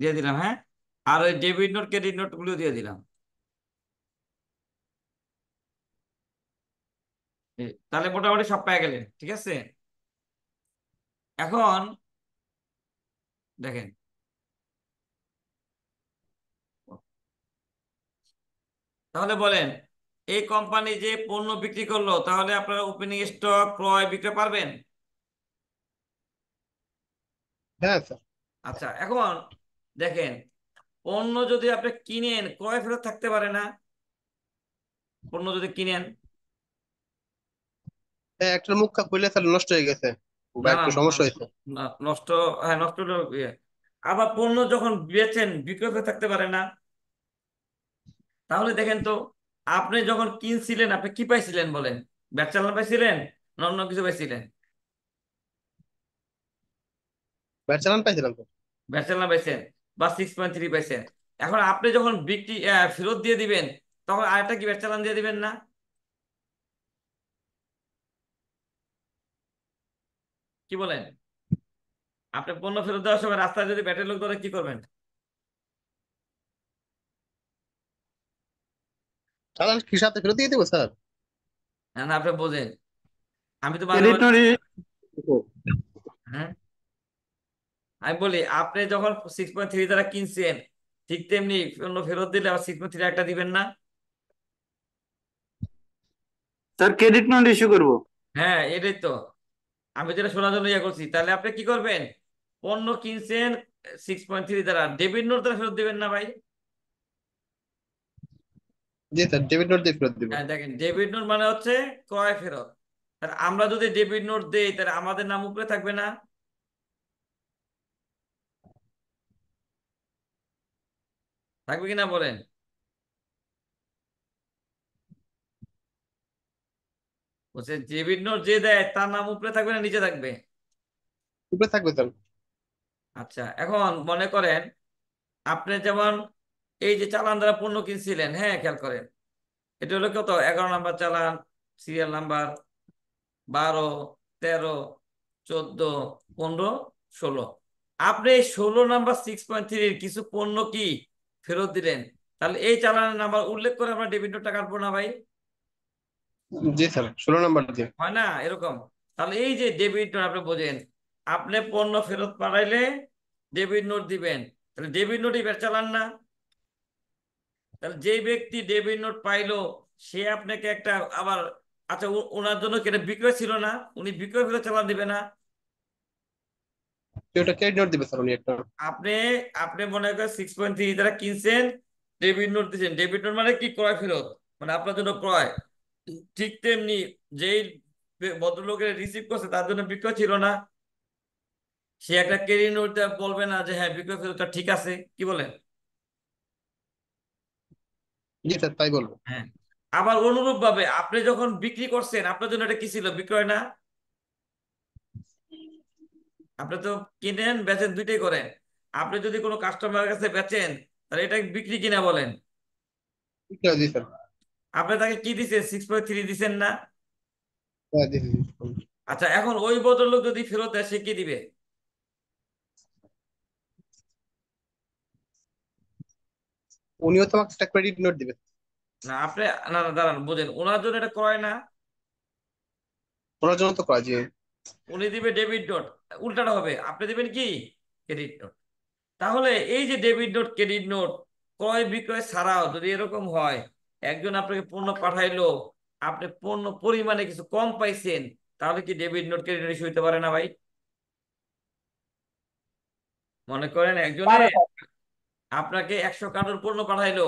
দিয়ে দিলাম হ্যাঁ আর ওই ডেবিট নোট ক্রেডিট নোট গুলো দিয়ে দিলাম তাহলে মোটামুটি সব পেয়ে গেলেন ঠিক আছে এখন দেখেন তাহলে বলেন এই কোম্পানি যে পণ্য বিক্রি করলো তাহলে আপনারা ওপেনিং স্টক ক্রয় বিক্রি পারবেন হ্যাঁ, আচ্ছা এখন দেখেন পণ্য যদি আপনি কিনেন ক্রয় ফেরত থাকতে পারে না পণ্য যদি কিনেন হ্যাঁ, নষ্ট হ্যাঁ নষ্ট ইয়ে। আবার পণ্য যখন বেচেন বিক্রয় থাকতে পারে না তাহলে দেখেন তো আপনি যখন কিনছিলেন আপনি কি পাইছিলেন বলেন ব্যাটচালান পাইছিলেন না অন্য কিছু পাইছিলেন ব্যাটচালান পাইছেন বা সিক্স পয়েন্ট থ্রি পাইছেন এখন আপনি যখন বিক্রি ফেরত দিয়ে দিবেন তখন আর একটা কি ব্যাটচালান দিয়ে দিবেন না কি বলেন আপনি পণ্য ফেরত দেওয়ার সময় রাস্তায় যদি ব্যাটের লোক ধরে কি করবেন ফেরত দিয়ে দেবো স্যার না না আপনি বোঝেন আমি তো হ্যাঁ আমি বলি আপনি যখন সিক্স পয়েন্ট থ্রি দ্বারা কিনছেন ঠিক তেমনি অন্য ফেরত দিলে আবার সিক্স পয়েন্ট থ্রি একটা দিবেন না স্যার ক্রেডিট নোট ইস্যু হ্যাঁ এটাই তো আমি যেটা শোনার জন্য ইয়ে করছি তাহলে আপনি কি করবেন পণ্য কিনছেন সিক্স পয়েন্ট থ্রি দ্বারা ডেবিট নোট দ্বারা ফেরত দিবেন না ভাই জি স্যার ডেবিট নোট দিয়ে ফেরত দিব হ্যাঁ দেখেন ডেবিট নোট মানে হচ্ছে ক্রয় ফেরত আর আমরা যদি ডেবিট নোট দেই তাহলে আমাদের নাম উপরে থাকবে না থাকবে কিনা বলেন বলছে ডেবিট নোট যে দেয় তার নাম উপরে থাকবে না নিচে থাকবে উপরে থাকবে আচ্ছা এখন মনে করেন আপনি যেমন এই যে চালান দ্বারা পণ্য কিনছিলেন হ্যাঁ খেয়াল করেন এটা হলো কত এগারো নাম্বার চালান সিরিয়াল নাম্বার বারো তেরো চোদ্দ পনেরো ষোলো আপনি ষোলো নাম্বার সিক্স পয়েন্ট থ্রির কিছু পণ্য কি ফেরত দিলেন তাহলে এই চালানের নাম্বার উল্লেখ করে আমরা ডেবিট নোটটা কাটবো না ভাই জি স্যার ষোলো নাম্বার হয় না এরকম তাহলে এই যে ডেবিট নোট আপনি বোঝেন আপনি পণ্য ফেরত পাঠাইলে ডেবিট নোট দিবেন তাহলে ডেবিট নোট এবার চালান না তাহলে যে ব্যক্তি ডেবিট নোট পাইলো সে আপনাকে একটা আবার আচ্ছা ওনার জন্য কি বিক্রয় ছিল না উনি বিক্রয় ফেরত চালান দিবে না কিনছেন নোট মানে কি ক্রয় ফেরত মানে আপনার জন্য ক্রয় ঠিক তেমনি যেই রিসিভ করছে তার জন্য বিক্রয় ছিল না সে একটা বলবে না যে হ্যাঁ বিক্রয় ফেরতটা ঠিক আছে কি বলেন তাই বলবো হ্যাঁ। আবার অনুরূপ ভাবে আপনি যখন বিক্রি করছেন আপনার জন্য এটা কি ছিল বিক্রয় না আপনি তো কিনেন বেচেন দুইটাই করেন আপনি যদি কোনো কাস্টমারের কাছে বেচেন তাহলে এটা বিক্রি কিনা বলেন আপনি তাকে কি দিচ্ছেন সিক্স পয়েন্ট থ্রি দিচ্ছেন না হ্যাঁ, আচ্ছা এখন ওই ভদ্রলোক যদি ফেরত দেয় সে কি দিবে উনিও তো আমাকে একটা ক্রেডিট নোট দিবে না আপনি না না দাঁড়ান বুঝেন ওনার জন্য এটা করায় না ওনার জন্য তো করা যায় উনি দিবে ডেবিট নোট উল্টাটা হবে আপনি দিবেন কি ক্রেডিট নোট তাহলে এই যে ডেবিট নোট ক্রেডিট নোট ক্রয় বিক্রয় ছাড়াও যদি এরকম হয় একজন আপনাকে পণ্য পাঠাইলো আপনি পণ্য পরিমাণে কিছু কম পাইছেন তাহলে কি debit note credit note issue হইতে পারে না ভাই মনে করেন একজনের আপনাকে একশো কার্টুন পণ্য পাঠাইলো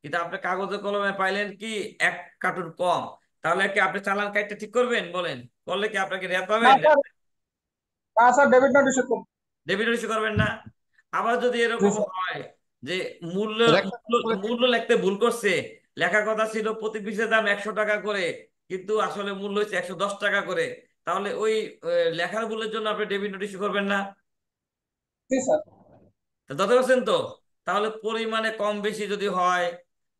কিন্তু আপনি কাগজে কলমে পাইলেন কি এক কার্টুন কম তাহলে কি আপনি চালান কাটটা ঠিক করবেন বলেন করলে কি আপনাকে রেয়াত পাবেন ডেবিট ইস্যু করবেন না আবার যদি এরকম হয় যে মূল্য মূল্য ভুল করছে লেখা কথা ছিল প্রতি পিসের দাম একশো টাকা করে কিন্তু আসলে মূল্য হচ্ছে একশো দশ টাকা করে তাহলে ওই লেখার ভুলের জন্য আপনি ডেবিট নোট ইস্যু করবেন না দাদা বলছেন তো তাহলে পরিমাণে কম বেশি যদি হয়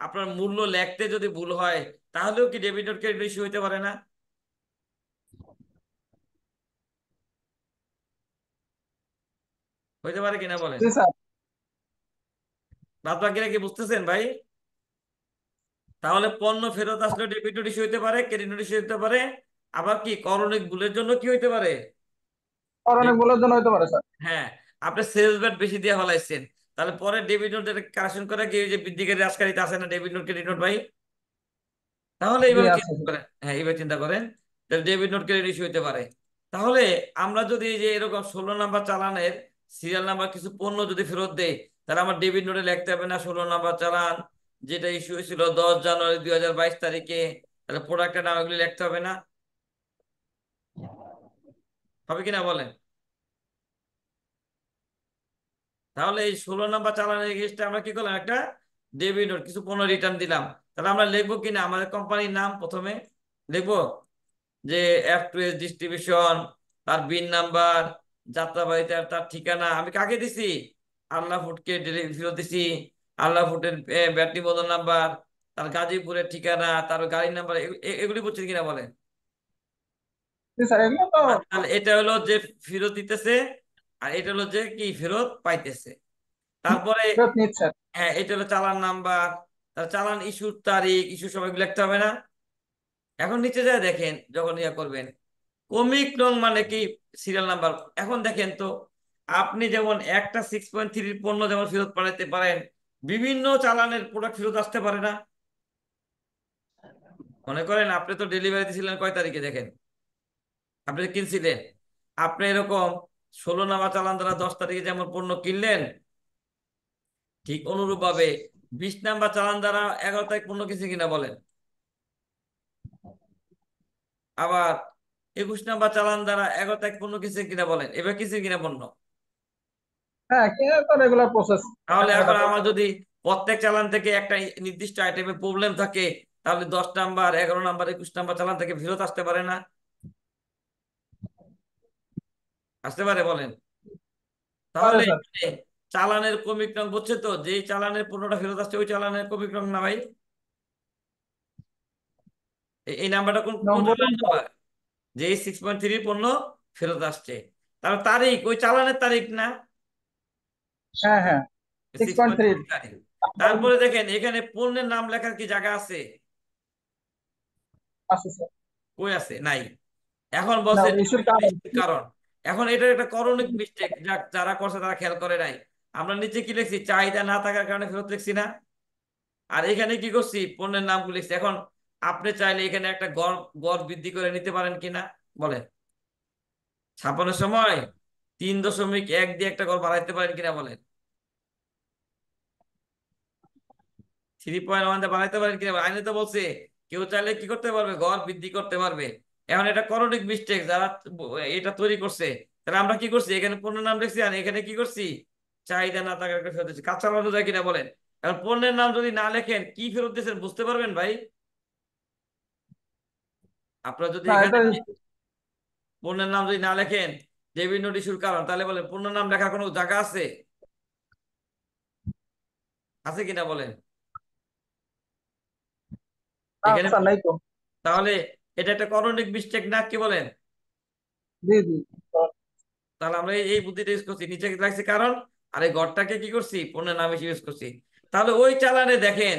আপনার মূল্য লেখতে যদি ভুল হয় তাহলেও কি ডেবিট আর ক্রেডিট বেশি হইতে পারে না হইতে পারে কিনা বলেন বাদ বাকিরা কি বুঝতেছেন ভাই তাহলে পণ্য ফেরত আসলে ডেবিট নোটিশ হইতে পারে ক্রেডিট নোটিশ হইতে পারে আবার কি করণিক ভুলের জন্য কি হইতে পারে করণিক ভুলের জন্য হইতে পারে স্যার হ্যাঁ আপনি সেলস ব্যাট বেশি দিয়ে হলাইছেন তাহলে পরে ডেবিট নোট কারেকশন করে কি যে বৃদ্ধিকারী রাজকারীতে আছে না ডেবিট নোট ক্রেডিট নোট ভাই তাহলে এইবার হ্যাঁ এইবার চিন্তা করেন হ্যাঁ, ডেবিট নোট ক্রেডিট ইস্যু হতে পারে তাহলে আমরা যদি এই যে এরকম ষোলো নাম্বার চালানের সিরিয়াল নাম্বার কিছু পণ্য যদি ফেরত দেয় তাহলে আমার ডেবিট নোটে লিখতে হবে না ষোলো নাম্বার চালান যেটা ইস্যু হয়েছিল দশ জানুয়ারি দুই হাজার বাইশ তারিখে তাহলে প্রোডাক্টের নাম এগুলি লিখতে হবে না হবে কিনা বলেন তাহলে এই ষোলো নাম্বার চালানের এগেস্টে আমরা কি করলাম একটা ডেবিট কিছু পণ্য রিটার্ন দিলাম তাহলে আমরা লিখবো কিনা আমাদের কোম্পানির নাম প্রথমে লিখবো যে এফ টু এস ডিস্ট্রিবিউশন তার বিন নাম্বার যাত্রাবাড়িতে তার ঠিকানা আমি কাকে দিছি আল্লাহ ফুডকে ফেরত দিছি আল্লাহ ফুটের ব্যাটারি বদল নাম্বার তার গাজীপুরের ঠিকানা তার গাড়ির নাম্বার এগুলি বলছেন কিনা বলেন এটা হলো যে ফেরত দিতেছে আর এটা হলো যে কি ফেরত পাইতেছে হ্যাঁ, তারপরে হ্যাঁ এটা হলো চালান নাম্বার চালান ইস্যুর তারিখ ইস্যু সবাইগুলো লিখতে হবে না এখন নিচে যায় দেখেন যখন ইয়া করবেন কমিক রং মানে কি সিরিয়াল নাম্বার এখন দেখেন তো আপনি যেমন একটা সিক্স পয়েন্ট থ্রির পণ্য যেমন ফেরত পাঠাইতে পারেন বিভিন্ন চালানের প্রোডাক্ট ফেরত আসতে পারে না মনে করেন আপনি তো ডেলিভারি দিয়েছিলেন কয় তারিখে দেখেন আপনি কিনছিলেন আপনি এরকম ষোলো নামা চালানদারা দশ তারিখে যেমন পণ্য কিনলেন ঠিক অনুরূপ ভাবে বিশ নাম্বার চালান দ্বারা এগারো তারিখ পণ্য কিনছে কিনা বলেন আবার একুশ নাম্বার চালান দ্বারা এগারো তারিখ পণ্য কিনছে কিনা বলেন এবার কিছু কিনা পণ্য হ্যাঁ, তাহলে এখন আমার যদি প্রত্যেক চালান থেকে একটা নির্দিষ্ট আইটেমে প্রবলেম থাকে তাহলে দশ নাম্বার এগারো নাম্বার একুশ নাম্বার চালান থেকে ফেরত আসতে পারে না আসতে পারে বলেন তাহলে চালানের কমিক রং বলছে তো যে চালানের পণ্যটা ফেরত আসছে ওই চালানের কমিক রং না ভাই এই নাম্বারটা কোন যে সিক্স পয়েন্ট থ্রি পণ্য ফেরত আসছে তার তারিখ ওই চালানের তারিখ না হ্যাঁ, হ্যাঁ। তারপরে দেখেন এখানে পণ্যের নাম লেখার কি জায়গা আছে কই আছে নাই এখন বলছে কারণ এখন এটা একটা করণিক মিস্টেক যারা করছে তারা খেয়াল করে নাই আমরা নিচে কি লিখছি চাহিদা না থাকার কারণে ফেরত লিখছি না আর এখানে কি করছি পণ্যের নামগুলো লিখছি এখন আপনি চাইলে এখানে একটা গড় গড় বৃদ্ধি করে নিতে পারেন কিনা বলেন ছাপানোর সময় তিন দশমিক এক দিয়ে একটা গড় বাড়াইতে পারেন কিনা বলেন থ্রি পয়েন্ট ওয়ান দিয়ে বাড়াইতে পারেন কিনা আইনে তো বলছে কেউ চাইলে কি করতে পারবে গড় বৃদ্ধি করতে পারবে এখন এটা করণিক মিস্টেক যারা এটা তৈরি করছে তাহলে আমরা কি করছি এখানে পণ্যের নাম লিখছি আর এখানে কি করছি চাহিদা না থাকার ফেরত দিচ্ছি কাঁচা মাল যায় কিনা বলেন এখন পণ্যের নাম যদি না লেখেন কি ফেরত দিয়েছেন বুঝতে পারবেন ভাই আপনার যদি পণ্যের নাম যদি না লেখেন ডেবিট নোট ইস্যুর কারণ তাহলে বলেন পণ্যের নাম লেখা কোনো জায়গা আছে আছে কিনা বলেন তাহলে এটা একটা করণিক মিস্টেক না কি বলেন তাহলে আমরা এই বুদ্ধিটা ইউজ করছি নিচে লাগছে কারণ আর এই ঘরটাকে কি করছি পণ্যের নাম হিসেবে ইউজ করছি তাহলে ওই চালানে দেখেন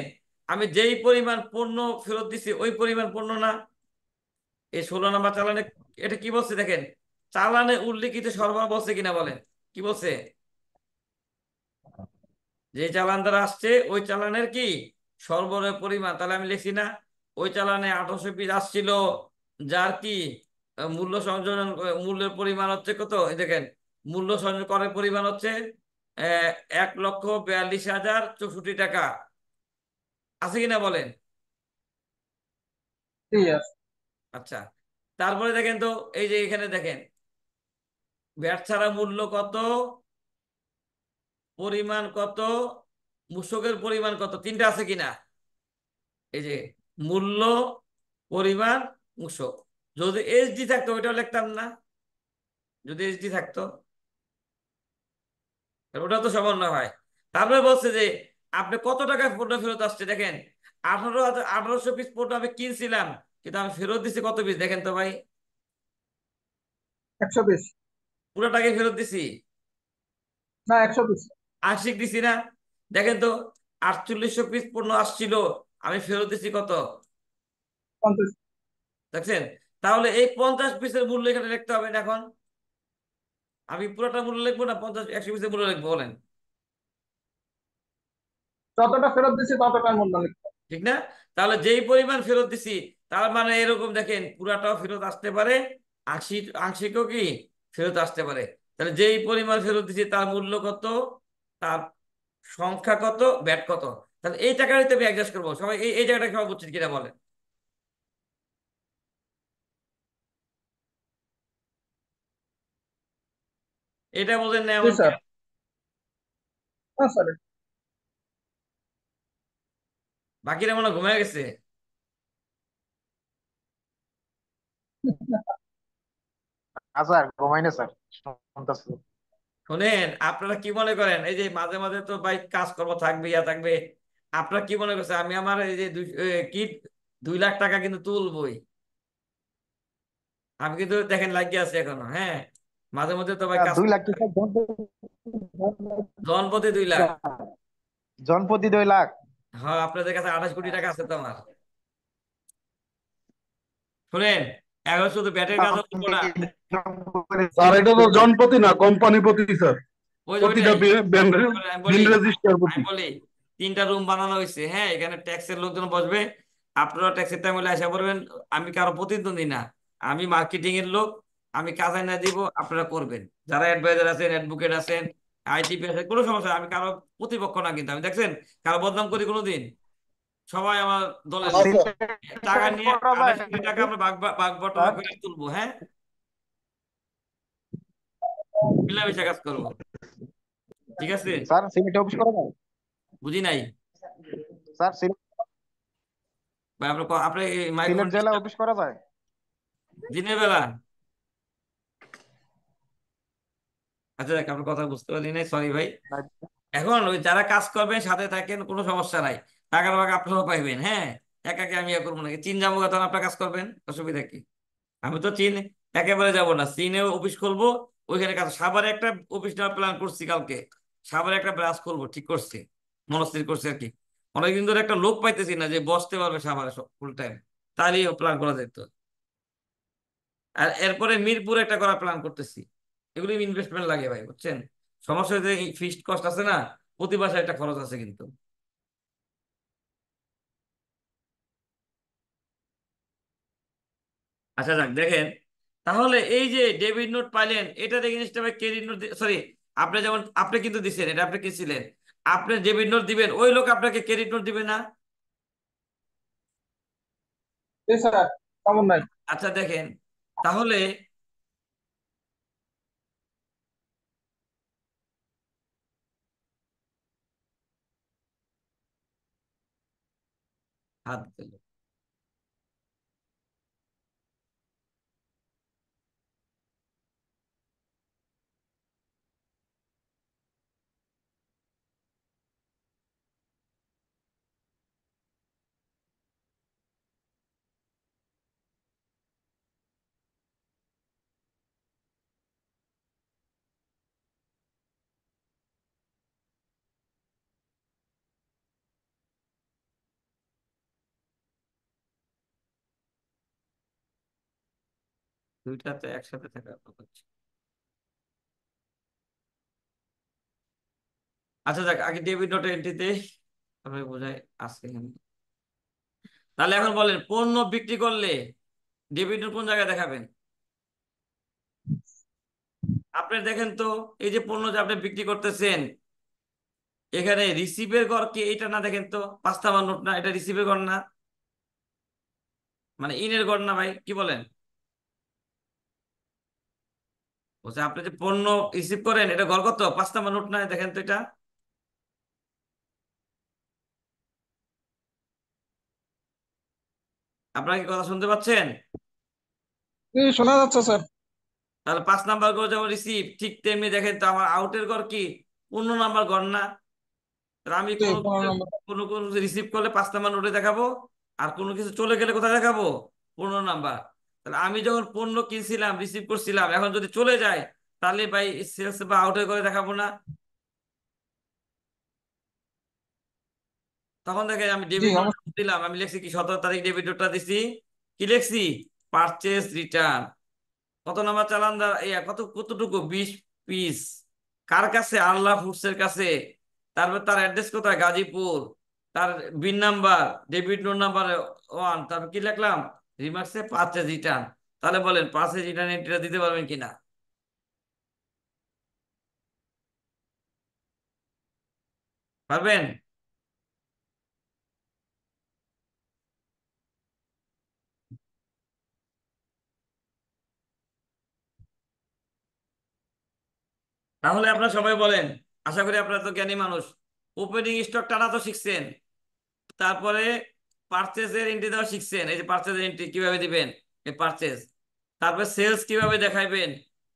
আমি যেই পরিমাণ পণ্য ফেরত দিছি ওই পরিমাণ পণ্য না এই ষোলো নাম্বার চালানে এটা কি বলছে দেখেন চালানে উল্লিখিত সরবরাহ বলছে কিনা বলেন কি বলছে যে চালান দ্বারা আসছে ওই চালানের কি সরবরাহের পরিমাণ তাহলে আমি লিখছি না ওই চালানে আঠারোশো পিস আসছিল যার কি মূল্য সংযোজন মূল্যের পরিমাণ হচ্ছে কত দেখেন মূল্য সংযোজন করার পরিমাণ হচ্ছে এক লক্ষ বিয়াল্লিশ হাজার চৌষট্টি টাকা আছে কিনা বলেন আচ্ছা তারপরে দেখেন তো এই যে এখানে দেখেন ব্যাট ছাড়া মূল্য কত পরিমাণ কত মূসকের পরিমাণ কত তিনটা আছে কিনা এই যে মূল্য পরিমাণ মূসক যদি এইচডি থাকতো ওইটাও লিখতাম না যদি এইচডি থাকতো ওটা তো সমন্বয় হয় তারপরে বলছে যে আপনি কত টাকায় পণ্য ফেরত আসছে দেখেন আঠারো আঠারোশো পিস পণ্য আমি কিনছিলাম কিন্তু আমি ফেরত দিছি কত পিস দেখেন তো ভাই একশো পিস পুরো টাকা ফেরত দিছি না একশো পিস আশিক দিছি না দেখেন তো আটচল্লিশশো পিস পণ্য আসছিল আমি ফেরত দিচ্ছি কত দেখছেন তাহলে এই পঞ্চাশ পিসের মূল্য এখানে লিখতে হবে এখন আমি পুরোটা মূল্য লিখবো না পঞ্চাশ একশো পিসের মূল্য লিখবো বলেন ঠিক না তাহলে যেই পরিমাণ ফেরত দিছি তার মানে এরকম দেখেন পুরাটাও ফেরত আসতে পারে আশি আংশিকও কি ফেরত আসতে পারে তাহলে যেই পরিমাণ ফেরত দিছি তার মূল্য কত তার সংখ্যা কত ব্যাট কত তাহলে এই টাকাটাই তো আমি অ্যাডজাস্ট করবো সবাই এই এই জায়গাটা সবাই বুঝছেন কিনা বলে এটা বলেন না বাকিরা মনে ঘুমে গেছে শোনেন আপনারা কি মনে করেন এই যে মাঝে মাঝে তো ভাই কাজকর্ম থাকবে ইয়া থাকবে আপনার কি মনে করছে আমি আমার এই যে কিট দুই লাখ টাকা কিন্তু তুলবই আমি কিন্তু দেখেন লাগিয়ে আছি এখনো হ্যাঁ মাঝে মধ্যে তো ভাই দুই লাখ জনপতি দুই লাখ জনপতি দুই লাখ হ্যাঁ আপনাদের কাছে আঠাশ কোটি টাকা আছে তো আমার শুনেন এখন শুধু ব্যাটারি কাজ হ্যাঁ, করবো না স্যার এটা তো জনপতি না কোম্পানি প্রতি স্যার প্রতিটা ব্যান্ড রেজিস্টার প্রতি বলি তিনটা রুম বানানো হয়েছে হ্যাঁ এখানে ট্যাক্সের লোকজন বসবে আপনারা ট্যাক্সের টাইম হলে আশা করবেন আমি কারো প্রতিদ্বন্দ্বী না আমি মার্কেটিং এর লোক আমি কাজে না দিব আপনারা করবেন যারা অ্যাডভাইজার আছেন অ্যাডভোকেট আছেন আইটিপি আছেন কোনো সমস্যা আমি কারো প্রতিপক্ষ না কিন্তু আমি দেখছেন কারো বদনাম করি কোনোদিন সবাই আমার দলে আচ্ছা। টাকা নিয়ে টাকা আমরা ভাগ ভাগ করে তুলবো হ্যাঁ মিলামিশা কাজ করবো ঠিক আছে স্যার সিমিটে অফিস করে দাও বুঝি নাই স্যার ভাই আপনি আপনি সিলেট জেলা অফিস করা যায় দিনের বেলা আচ্ছা দেখ আপনার কথা বুঝতে পারি নাই সরি ভাই এখন ওই যারা কাজ করবেন সাথে থাকেন কোনো সমস্যা নাই টাকার ভাগ আপনারাও পাইবেন হ্যাঁ একাকে আমি ইয়ে করবো নাকি চীন যাবো তখন আপনার কাজ করবেন অসুবিধা কি আমি তো চীন একেবারে যাব না চীনে অফিস খুলবো ওইখানে কাজ সাবারে একটা অফিস নেওয়ার প্ল্যান করছি কালকে সাভারে একটা ব্রাঞ্চ খুলবো ঠিক করছি মনস্থির করছে আর কি অনেকদিন ধরে একটা লোক পাইতেছি না যে বসতে পারবে সাভারে ফুল টাইম তাহলেই প্ল্যান করা যেত আর এরপরে মিরপুর একটা করা প্ল্যান করতেছি এগুলি ইনভেস্টমেন্ট লাগে ভাই বুঝছেন সমস্যা যে ফিক্সড কস্ট আছে না প্রতি মাসে একটা খরচ আছে কিন্তু আচ্ছা যাক দেখেন তাহলে এই যে ডেবিট নোট পাইলেন এটা জিনিসটা ভাই ক্রেডিট নোট সরি আপনি যেমন আপনি কিন্তু দিচ্ছেন এটা আপনি কিনছিলেন আপনি ডেবিট নোট দিবেন ওই লোক আপনাকে ক্রেডিট নোট দিবে না আচ্ছা দেখেন তাহলে হাত দিল দুইটাতে একসাথে থাকার কথা আচ্ছা দেখ আগে ডেবিট ডট এন্ট্রিতে তারপরে বোঝাই আসছে তাহলে এখন বলেন পণ্য বিক্রি করলে ডেবিট কোন জায়গায় দেখাবেন আপনি দেখেন তো এই যে পণ্য যে আপনি বিক্রি করতেছেন এখানে রিসিভের ঘর কি এটা না দেখেন তো পাঁচটা বা নোট না এটা রিসিভের ঘর না মানে ইনের ঘর না ভাই কি বলেন বলছে আপনি যে পণ্য রিসিভ করেন এটা ঘর কত পাঁচটা নাম্বার নাই দেখেন তো এটা আপনারা কি কথা শুনতে পাচ্ছেন শোনা যাচ্ছে স্যার তাহলে পাঁচ নাম্বার ঘর যেমন রিসিভ ঠিক তেমনি দেখেন তো আমার আউটের ঘর কি পনেরো নাম্বার ঘর না আমি কোনো কোনো রিসিভ করলে পাঁচ নাম্বার নোটে দেখাবো আর কোনো কিছু চলে গেলে কোথায় দেখাবো পনেরো নাম্বার তাহলে আমি যখন পণ্য কিনছিলাম রিসিভ করছিলাম এখন যদি চলে যায় তাহলে ভাই সেলস বা আউট হয়ে করে দেখাবো না তখন দেখে আমি ডেবিট দিলাম আমি লিখছি কি সতেরো তারিখ ডেবিটটা দিছি কি লিখছি পারচেস রিটার্ন কত নম্বর চালান কত কতটুকু বিশ পিস কার কাছে আল্লাহ ফুডসের কাছে তারপর তার অ্যাড্রেস কোথায় গাজীপুর তার BIN number debit note number one তারপর কি লিখলাম রিমার্কসে পাঁচে রিটার্ন তাহলে বলেন পাঁচে রিটার্ন এন্ট্রিটা দিতে পারবেন কিনা পারবেন তাহলে আপনারা সবাই বলেন আশা করি আপনারা তো জ্ঞানী মানুষ ওপেনিং স্টক টানা তো শিখছেন তারপরে পারচেজের এন্ট্রি শিখছেন এই যে পারচেজের এন্ট্রি কিভাবে দিবেন এই পারচেজ তারপর সেলস কিভাবে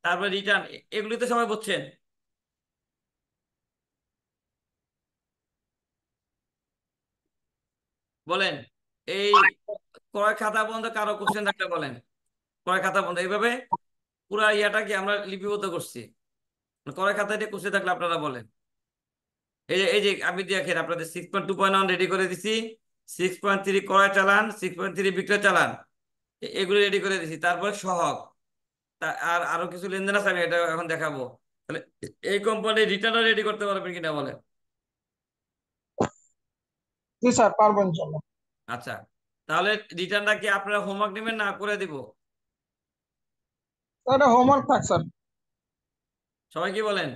তারপর রিটার্ন এগুলি তো সবাই বুঝছেন বলেন এই খাতা বন্ধ কারো কোশ্চেন থাকলে বলেন কয় খাতা বন্ধ এইভাবে পুরা ইয়াটাকে আমরা লিপিবদ্ধ করছি খাতা খাতাটি কোশ্চেন থাকলে আপনারা বলেন এই যে এই যে আমি দেখেন আপনাদের six point two point one ready করে দিছি সিক্স পয়েন্ট থ্রি ক্রয় চালান সিক্স পয়েন্ট থ্রি বিক্রয় চালান এগুলো রেডি করে দিছি তারপরে সহক আর আরো কিছু লেনদেন আছে আমি এটা এখন দেখাবো তাহলে এই কোম্পানি রিটার্ন রেডি করতে পারবেন কিনা বলে আচ্ছা তাহলে রিটার্নটা কি আপনার হোমওয়ার্ক নেবেন না করে দিব এটা হোমওয়ার্ক থাক স্যার সবাই কি বলেন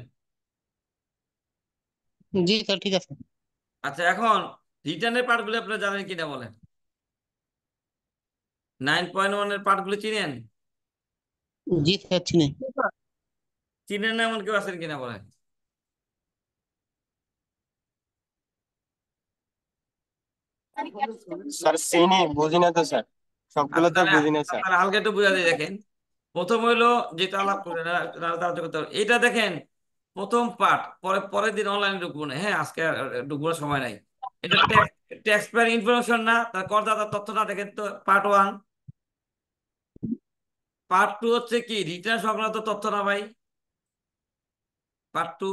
জি স্যার ঠিক আছে আচ্ছা এখন রিটার্নের পার্টগুলি আপনি জানেন কিনা বলেন নাইন পয়েন্ট ওয়ান এর পার্টগুলি চিনেন জি স্যার চিনি চিনেন না এমন কেউ আছেন কিনা বলেন স্যার চিনি বুঝি না তো স্যার সবগুলো তো বুঝি না স্যার হালকা একটু বুঝা দিয়ে দেখেন প্রথম হইলো যেটা আলাপ করে এটা দেখেন প্রথম পার্ট পরে পরের দিন অনলাইনে ঢুকবো না হ্যাঁ আজকে ঢুকবো সময় নাই এটা ইনফরমেশন না তার করদাতার তথ্য না দেখেন তো পার্ট ওয়ান পার্ট টু হচ্ছে কি রিটার্ন সংক্রান্ত তথ্য না ভাই পার্ট টু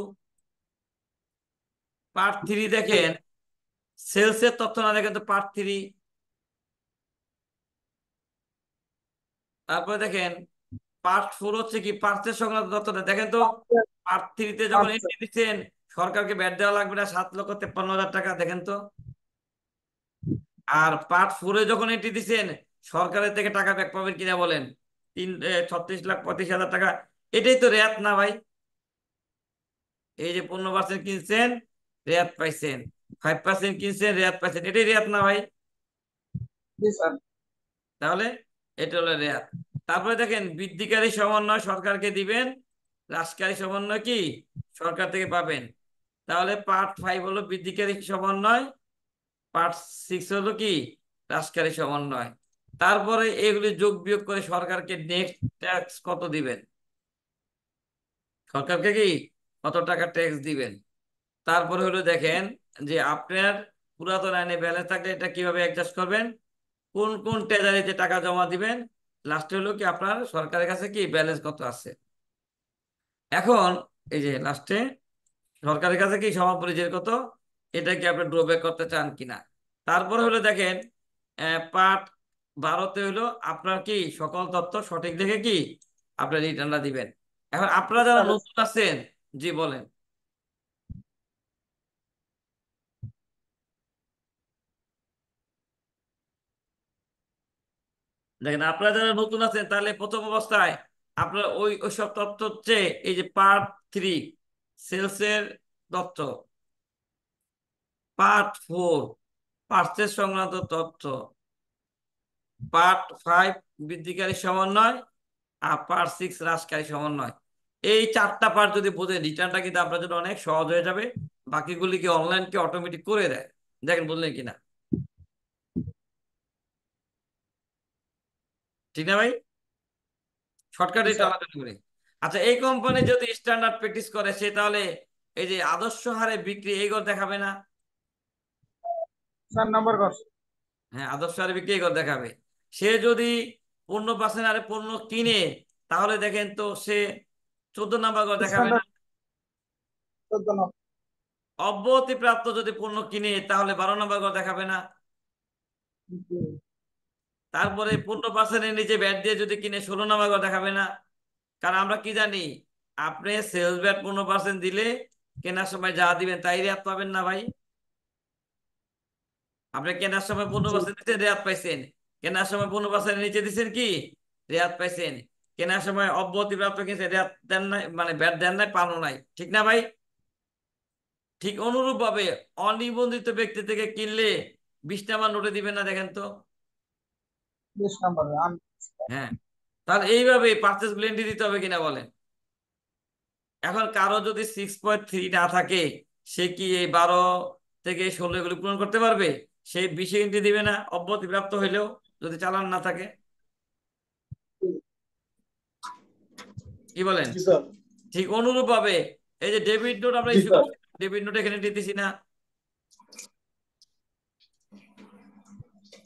পার্ট থ্রি দেখেন সেলসের তথ্য না দেখেন তো পার্ট থ্রি তারপরে দেখেন পার্ট ফোর হচ্ছে কি পার্সের সংক্রান্ত তথ্য দেখেন তো পার্ট থ্রিতে যখন এন্ট্রি আচ্ছা। দিচ্ছেন সরকারকে ব্যাট দেওয়া লাগবে না সাত লক্ষ তেপান্ন হাজার টাকা দেখেন তো আর পার্ট ফোরে যখন এটি দিচ্ছেন সরকারের থেকে টাকা ব্যাক পাবেন কিনা বলেন তিন ছত্রিশ লাখ পঁয়ত্রিশ হাজার টাকা এটাই তো রেয়াত না ভাই এই যে পনেরো পার্সেন্ট কিনছেন রেয়াত পাইছেন ফাইভ পার্সেন্ট কিনছেন রেয়াত পাইছেন এটাই রেয়াত না ভাই তাহলে এটা হলো রেয়াত তারপরে দেখেন বৃদ্ধিকারী সমন্বয় সরকারকে দিবেন হ্রাসকারী সমন্বয় কি সরকার থেকে পাবেন তাহলে পার্ট ফাইভ হলো বৃদ্ধিকারী সমন্বয় পার্ট সিক্স হলো কি হ্রাসকারী সমন্বয় তারপরে এগুলি যোগ বিয়োগ করে সরকারকে নেক্সট ট্যাক্স কত দিবেন সরকারকে কি কত টাকা ট্যাক্স দিবেন তারপরে হলো দেখেন যে আপনার পুরাতন আইনে ব্যালেন্স থাকলে এটা কিভাবে অ্যাডজাস্ট করবেন কোন কোন ট্রেজারিতে টাকা জমা দিবেন লাস্টে হলো কি আপনার সরকারের কাছে কি ব্যালেন্স কত আছে এখন এই যে লাস্টে সরকারের কাছে কি পরিচয় কত এটা কি আপনি ড্রব্যাক করতে চান কিনা তারপরে হলো দেখেন পার্ট বারোতে হলো আপনার কি সকল তত্ত্ব সঠিক দেখে কি আপনার রিটার্নটা দিবেন এখন আপনারা যারা নতুন আছেন জি বলেন দেখেন আপনারা যারা নতুন আছেন তাহলে প্রথম অবস্থায় আপনার ওই ওইসব তত্ত্ব হচ্ছে এই যে পার্ট থ্রি সেলসের তথ্য পার্ট ফোর পার্সেস সংক্রান্ত তথ্য পার্ট ফাইভ বৃদ্ধিকারী সমন্বয় আর পার্ট সিক্স হ্রাসকারী সমন্বয় এই চারটা পার্ট যদি বোঝেন রিটার্নটা কিন্তু আপনার জন্য অনেক সহজ হয়ে যাবে বাকিগুলি কি অনলাইনকে অটোমেটিক করে দেয় দেখেন বললেন কিনা ঠিক না ভাই শর্টকাট এটা করে আচ্ছা এই কোম্পানি যদি স্ট্যান্ডার্ড প্র্যাকটিস করে সে তাহলে এই যে আদর্শ হারে বিক্রি এই ঘর দেখাবে না চার নম্বর ঘর হ্যাঁ আদর্শ হারে বিক্রি এই ঘর দেখাবে সে যদি পণ্য পার্সেন্ট আরে পণ্য কিনে তাহলে দেখেন তো সে চোদ্দ নাম্বার ঘর দেখাবে না অব্যতি প্রাপ্ত যদি পণ্য কিনে তাহলে বারো নাম্বার ঘর দেখাবে না তারপরে পণ্য পার্সেন্টের নিচে ব্যাট দিয়ে যদি কিনে ষোলো নাম্বার ঘর দেখাবে না কারণ আমরা কি জানি আপনি সেলস ব্যাট পনেরো পার্সেন্ট দিলে কেনার সময় যা দিবেন তাই রেয়াত পাবেন না ভাই আপনি কেনার সময় পনেরো পার্সেন্ট দিচ্ছেন রেয়াত পাইছেন কেনার সময় পনেরো পার্সেন্ট নিচে দিচ্ছেন কি রেয়াত পাইছেন কেনার সময় অব্যাহতি প্রাপ্ত কিনছে রেয়াত দেন নাই মানে ব্যাট দেন নাই পানো নাই ঠিক না ভাই ঠিক অনুরূপ ভাবে অনিবন্ধিত ব্যক্তি থেকে কিনলে বিশ নাম্বার নোটে দিবেন না দেখেন তো হ্যাঁ তাহলে এইভাবে পার্চেস গ্যারেন্টি দিতে হবে কিনা বলেন এখন কারো যদি সিক্স পয়েন্ট থ্রি না থাকে সে কি এই বারো থেকে ষোলো এগুলো পূরণ করতে পারবে সে বিশ গ্যারেন্টি দিবে না অব্যতি প্রাপ্ত হইলেও যদি চালান না থাকে কি বলেন ঠিক অনুরূপ ভাবে এই যে ডেবিট নোট আমরা ইস্যু ডেবিট নোট এখানে দিতেছি না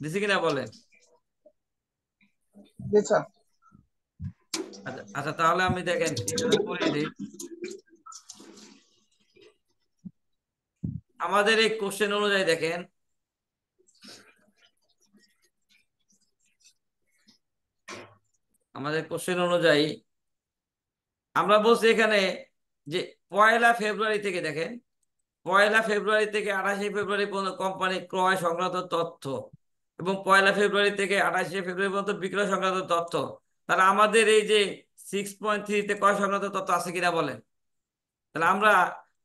দিছি কিনা বলেন আচ্ছা, আচ্ছা তাহলে আমি দেখেন আমাদের এই কোশ্চেন অনুযায়ী দেখেন আমাদের কোশ্চেন অনুযায়ী আমরা বলছি এখানে যে পয়লা ফেব্রুয়ারি থেকে দেখেন পয়লা ফেব্রুয়ারি থেকে আঠাশে ফেব্রুয়ারি পর্যন্ত কোম্পানি ক্রয় সংক্রান্ত তথ্য এবং পয়লা ফেব্রুয়ারি থেকে আঠাশে ফেব্রুয়ারি পর্যন্ত বিক্রয় সংক্রান্ত তথ্য তাহলে আমাদের এই যে সিক্স পয়েন্ট থ্রিতে ক্রয় সংক্রান্ত তথ্য আছে কিনা বলেন তাহলে আমরা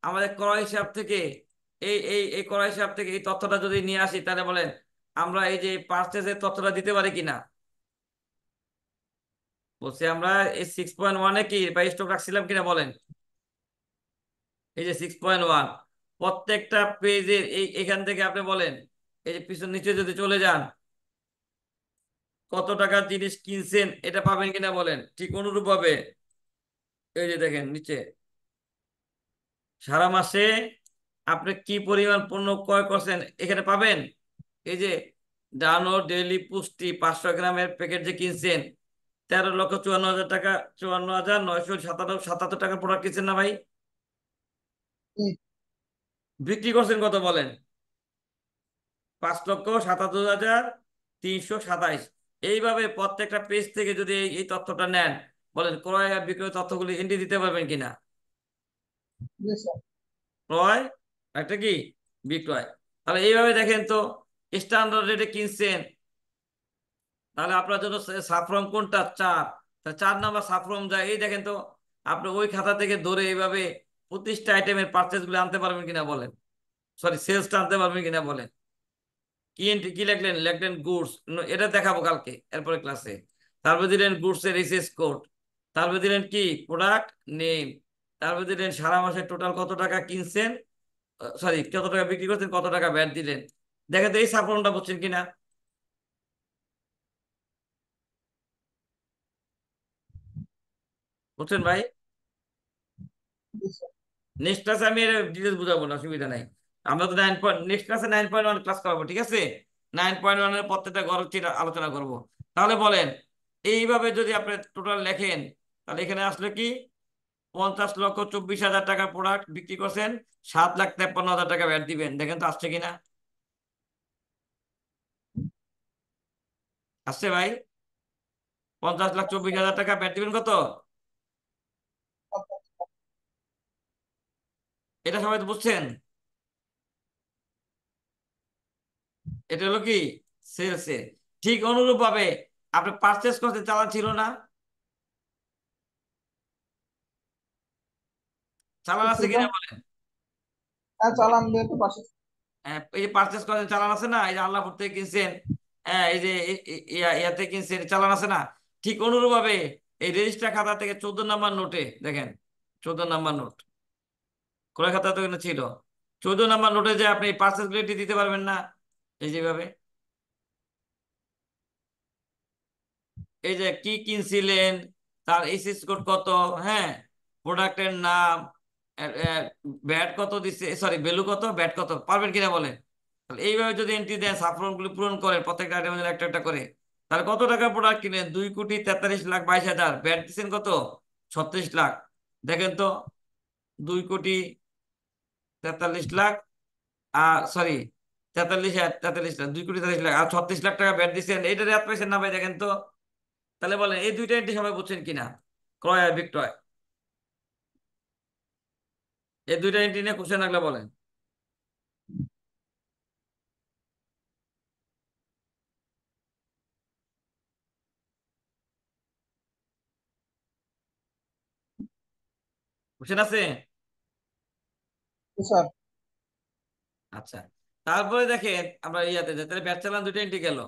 আমাদের ক্রয় হিসাব থেকে এই এই এই ক্রয় হিসাব থেকে এই তথ্যটা যদি নিয়ে আসি তাহলে বলেন আমরা এই যে পার্চেসের তথ্যটা দিতে পারি কিনা বলছি আমরা এই সিক্স পয়েন্ট ওয়ানে কি বা স্টক রাখছিলাম কিনা বলেন এই যে সিক্স পয়েন্ট ওয়ান প্রত্যেকটা পেজের এই এখান থেকে আপনি বলেন এই যে পিছন নিচে যদি চলে যান কত টাকার জিনিস কিনছেন এটা পাবেন কিনা বলেন ঠিক অনুরূপ হবে এই যে দেখেন নিচে সারা মাসে আপনি কি পরিমাণ পণ্য ক্রয় করছেন এখানে পাবেন এই যে ডানো ডেইলি পুষ্টি পাঁচশো গ্রামের প্যাকেট যে কিনছেন তেরো লক্ষ চুয়ান্ন হাজার টাকা চুয়ান্ন হাজার নয়শো সাতান্ন সাতাত্তর টাকার প্রোডাক্ট কিনছেন না ভাই বিক্রি করছেন কত বলেন পাঁচ লক্ষ সাতাত্তর হাজার তিনশো সাতাইশ এইভাবে প্রত্যেকটা পেজ থেকে যদি এই তথ্যটা নেন বলেন ক্রয় আর বিক্রয় তথ্যগুলি এন্ট্রি দিতে পারবেন কিনা ক্রয় একটা কি বিক্রয় তাহলে এইভাবে দেখেন তো স্ট্যান্ডার্ড রেটে কিনছেন তাহলে আপনার জন্য সাফরম কোনটা চার চার নাম্বার সাফরম যায় এই দেখেন তো আপনি ওই খাতা থেকে ধরে এইভাবে প্রতিষ্ঠা আইটেমের পার্চেসগুলো আনতে পারবেন কিনা বলেন সরি সেলসটা আনতে পারবেন কিনা বলেন কি কি লিখলেন লিখলেন গুডস এটা দেখাবো কালকে এরপরে ক্লাসে তারপর দিলেন গুডস এর কোড তারপর দিলেন কি প্রোডাক্ট নেম তারপরে দিলেন সারা মাসে টোটাল কত টাকা কিনছেন সরি কত টাকা বিক্রি করছেন কত টাকা ব্যাট দিলেন দেখেন তো এই সাফরণটা বলছেন কিনা বুঝছেন ভাই নেক্সট ক্লাসে আমি এটা ডিটেলস বুঝাবো না অসুবিধা নাই আমরা তো নাইন পয়েন্ট নেক্সট ক্লাসে নাইন পয়েন্ট ওয়ান ক্লাস করাবো ঠিক আছে নাইন পয়েন্ট ওয়ানের প্রত্যেকটা গল্পটির আলোচনা করব তাহলে বলেন এইভাবে যদি আপনি টোটাল লেখেন তাহলে এখানে আসলে কি পঞ্চাশ লক্ষ চব্বিশ হাজার টাকার প্রোডাক্ট বিক্রি করছেন সাত লাখ তেপ্পান্ন হাজার টাকা ব্যাট দিবেন দেখেন তো আসছে কিনা আসছে ভাই পঞ্চাশ লাখ চব্বিশ হাজার টাকা ব্যাট দিবেন কত এটা সবাই তো বুঝছেন এটা হলো কি সেলসের ঠিক অনুরূপ ভাবে আপনি পারচেস করতে চালান ছিল না চালান আছে কিনা বলেন হ্যাঁ, হ্যাঁ, এই যে ইয়াতে কিনছেন চালান আছে না ঠিক অনুরূপ এই রেজিস্টার খাতা থেকে চোদ্দ নাম্বার নোটে দেখেন চোদ্দ নাম্বার নোট ছিল চোদ্দ নাম্বার নোটে যে আপনি পার্সেস দিতে পারবেন না এই যেভাবে এই যে কি কিনছিলেন তার এসিস কোড কত হ্যাঁ প্রোডাক্টের নাম ব্যাট কত দিচ্ছে সরি ভ্যালু কত ব্যাট কত পারবেন কিনা বলে তাহলে এইভাবে যদি এন্ট্রি দেন সাফরনগুলো পূরণ করেন প্রত্যেকটা আইটেমের একটা একটা করে তাহলে কত টাকা প্রোডাক্ট কিনে দুই কোটি তেতাল্লিশ লাখ বাইশ হাজার ব্যাট দিচ্ছেন কত ছত্রিশ লাখ দেখেন তো দুই কোটি তেতাল্লিশ লাখ আর সরি তেতাল্লিশ হাজার তেতাল্লিশ লাখ দুই কোটি তেতাল্লিশ লাখ আর ছত্রিশ লাখ টাকা ব্যাট দিচ্ছেন এটা রেয়াত পাইছেন না ভাই দেখেন তো তাহলে বলেন এই দুইটা এন্ট্রি সবাই বুঝছেন কিনা ক্রয় আর বিক্রয় এই দুইটা এন্ট্রি নিয়ে কোশ্চেন রাখলে বলেন আছে আচ্ছা তারপরে দেখেন আমরা ইয়াতে তাহলে ব্যাচ চালান দুটো এন্ট্রি গেল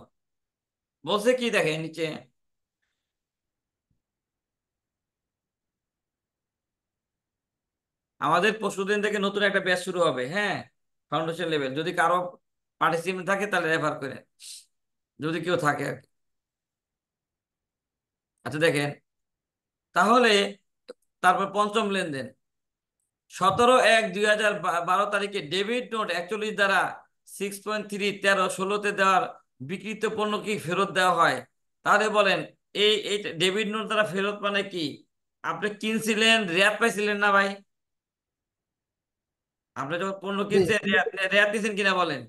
বলছে কি দেখে নিচে আমাদের পরশুদিন থেকে নতুন একটা ব্যাচ শুরু হবে হ্যাঁ ফাউন্ডেশন লেভেল যদি কারো পার্টিসিপেন্ট থাকে তাহলে রেফার করে যদি কেউ থাকে আর কি আচ্ছা দেখেন তাহলে তারপর পঞ্চম লেনদেন সতেরো এক দুই হাজার বারো তারিখে ডেভিড নোট একচল্লিশ দ্বারা সিক্স পয়েন্ট থ্রি তেরো ষোলোতে দেওয়ার বিকৃত পণ্য কি ফেরত দেওয়া হয় তাহলে বলেন এই এই ডেবিট নোট দ্বারা ফেরত মানে কি আপনি কিনছিলেন রেয়াত পাইছিলেন না ভাই আপনি যখন পণ্য কিনছেন রেয়াত দিয়েছেন কিনা বলেন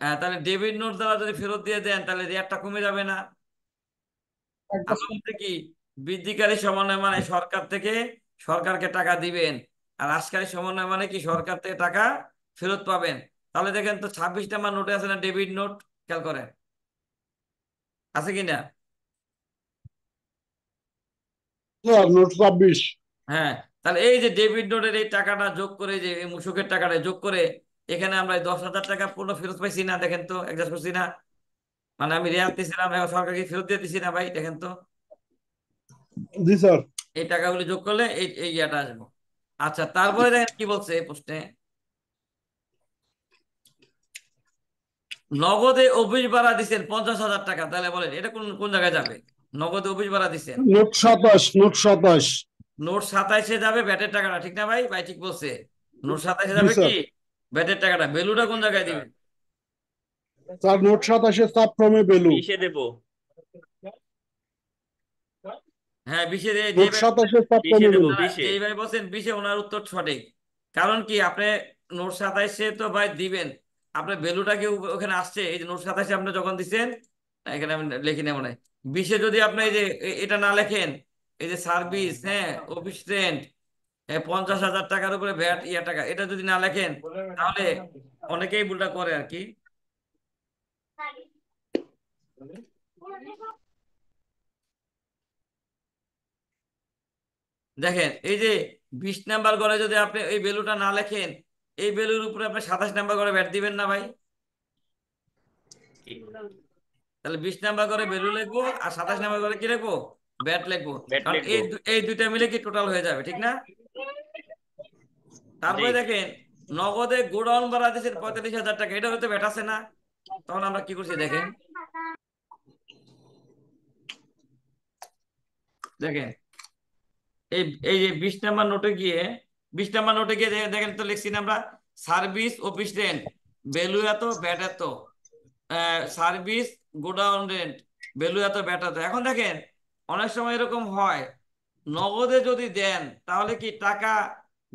হ্যাঁ তাহলে ডেবিট নোট দ্বারা যদি ফেরত দিয়ে দেন তাহলে রেয়ারটা কমে যাবে না কি বৃদ্ধিকারী সমন্বয় মানে সরকার থেকে সরকারকে টাকা দিবেন আর আসকারী সমন্বয় মানে কি সরকার থেকে টাকা ফেরত পাবেন তাহলে দেখেন তো ছাব্বিশ নাম্বার নোটে আছে না ডেবিট নোট খেয়াল করেন আছে কি না হ্যাঁ, হ্যাঁ তাহলে এই যে ডেবিট নোটের এই টাকাটা যোগ করে যে মুসুকের টাকাটা যোগ করে এখানে আমরা দশ হাজার টাকা পূর্ণ ফেরত পাইছি না দেখেন তো অ্যাডজাস্ট করছি না মানে আমি রেয়াত দিয়েছিলাম সরকারকে ফেরত দিয়ে দিছি না ভাই দেখেন তো এই টাকাগুলি যোগ করলে এই ইয়াটা আসবো আচ্ছা তারপরে দেখেন কি বলছে প্রশ্নে নগদে অফিস ভাড়া দিচ্ছেন পঞ্চাশ হাজার টাকা তাহলে বলেন এটা কোন কোন জায়গায় যাবে নগদে অফিস ভাড়া দিচ্ছেন নোট সাতাশ নোট সাতাশ নোট সাতাইশে যাবে ব্যাটের টাকাটা ঠিক না ভাই ভাই ঠিক বলছে নোট সাতাইশে যাবে কি ব্যাটের টাকাটা বেলুটা কোন জায়গায় দিবেন স্যার নোট সাতাশে সাব বেলু দেব হ্যাঁ বিশে নোট সাতাশে সাব বেলু এই হ্যাঁ, ভাই বলছেন বিশে ওনার উত্তর সঠিক কারণ কি আপনি নোট সাতাইশে তো ভাই দিবেন আপনার ভ্যালুটা কি ওখানে আসছে এই যে নোট সাতাশে আপনি যখন দিচ্ছেন এখানে আমি লিখি নেব মনে বিশে যদি আপনি এই যে এটা না লেখেন এই যে সার্ভিস হ্যাঁ অফিস হ্যাঁ, রেন্ট হ্যাঁ। হ্যাঁ, পঞ্চাশ হাজার টাকার উপরে ভ্যাট ইয়া টাকা এটা যদি না লেখেন তাহলে অনেকেই ভুলটা করে আর কি দেখেন এই যে বিশ নাম্বার গড়ে যদি আপনি এই ভ্যালুটা না লেখেন এই বেলুর উপরে আপনি সাতাশ নাম্বার করে ব্যাট দিবেন না ভাই তাহলে বিশ নাম্বার করে বেলু লেখবো আর সাতাশ নাম্বার করে কি লেখবো ব্যাট লেখবো এই দুইটা মিলে কি টোটাল হয়ে যাবে ঠিক না তারপরে দেখেন নগদে গোডাউন ভাড়া দিয়েছেন পঁয়তাল্লিশ হাজার টাকা এটা হয়তো ব্যাট আছে না তখন আমরা কি করছি দেখেন দেখেন এই এই যে বিশ নাম্বার নোটে গিয়ে বিশ নাম্বার নোটে গিয়ে দেখেন তো লিখছি আমরা সার্ভিস অফিস রেন্ট ভ্যালু এত ব্যাট এত সার্ভিস গোডাউন রেন্ট ভ্যালু এত ব্যাট এত এখন দেখেন অনেক সময় এরকম হয় নগদে যদি দেন তাহলে কি টাকা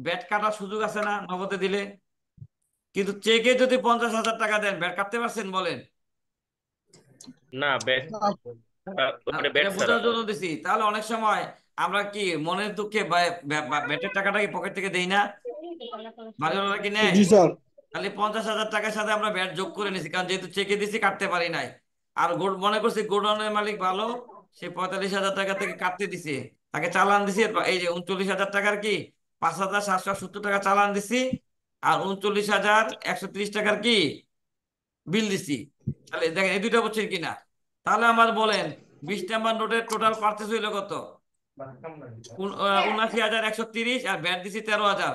ব্যাট কাটার সুযোগ আছে না নগদে দিলে কিন্তু চেকে যদি পঞ্চাশ হাজার টাকা দেন ব্যাট কাটতে পারছেন বলেন না ব্যাট মানে জন্য দিছি তাহলে অনেক সময় আমরা কি মনের দুঃখে বেটের টাকাটা কি পকেট থেকে দেই না বাজারওয়ালা কি নেয় তাহলে পঞ্চাশ হাজার টাকার সাথে আমরা ব্যাট যোগ করে নিছি কারণ যেহেতু চেকে দিছি কাটতে পারি নাই আর মনে করছি গোডাউনের মালিক ভালো সে পঁয়তাল্লিশ হাজার টাকা থেকে কাটতে দিছে তাকে চালান দিছি এই যে উনচল্লিশ হাজার টাকার কি পাঁচ হাজার সাতশো সত্তর টাকা চালান দিছি আর উনচল্লিশ হাজার একশো ত্রিশ টাকার কি বিল দিছি তাহলে দেখেন এই দুইটা বলছেন কিনা তাহলে আমার বলেন বিশ নাম্বার নোটের টোটাল পার্চেস হইলো কত মানে হাজার একশো তিরিশ আর তেরো হাজার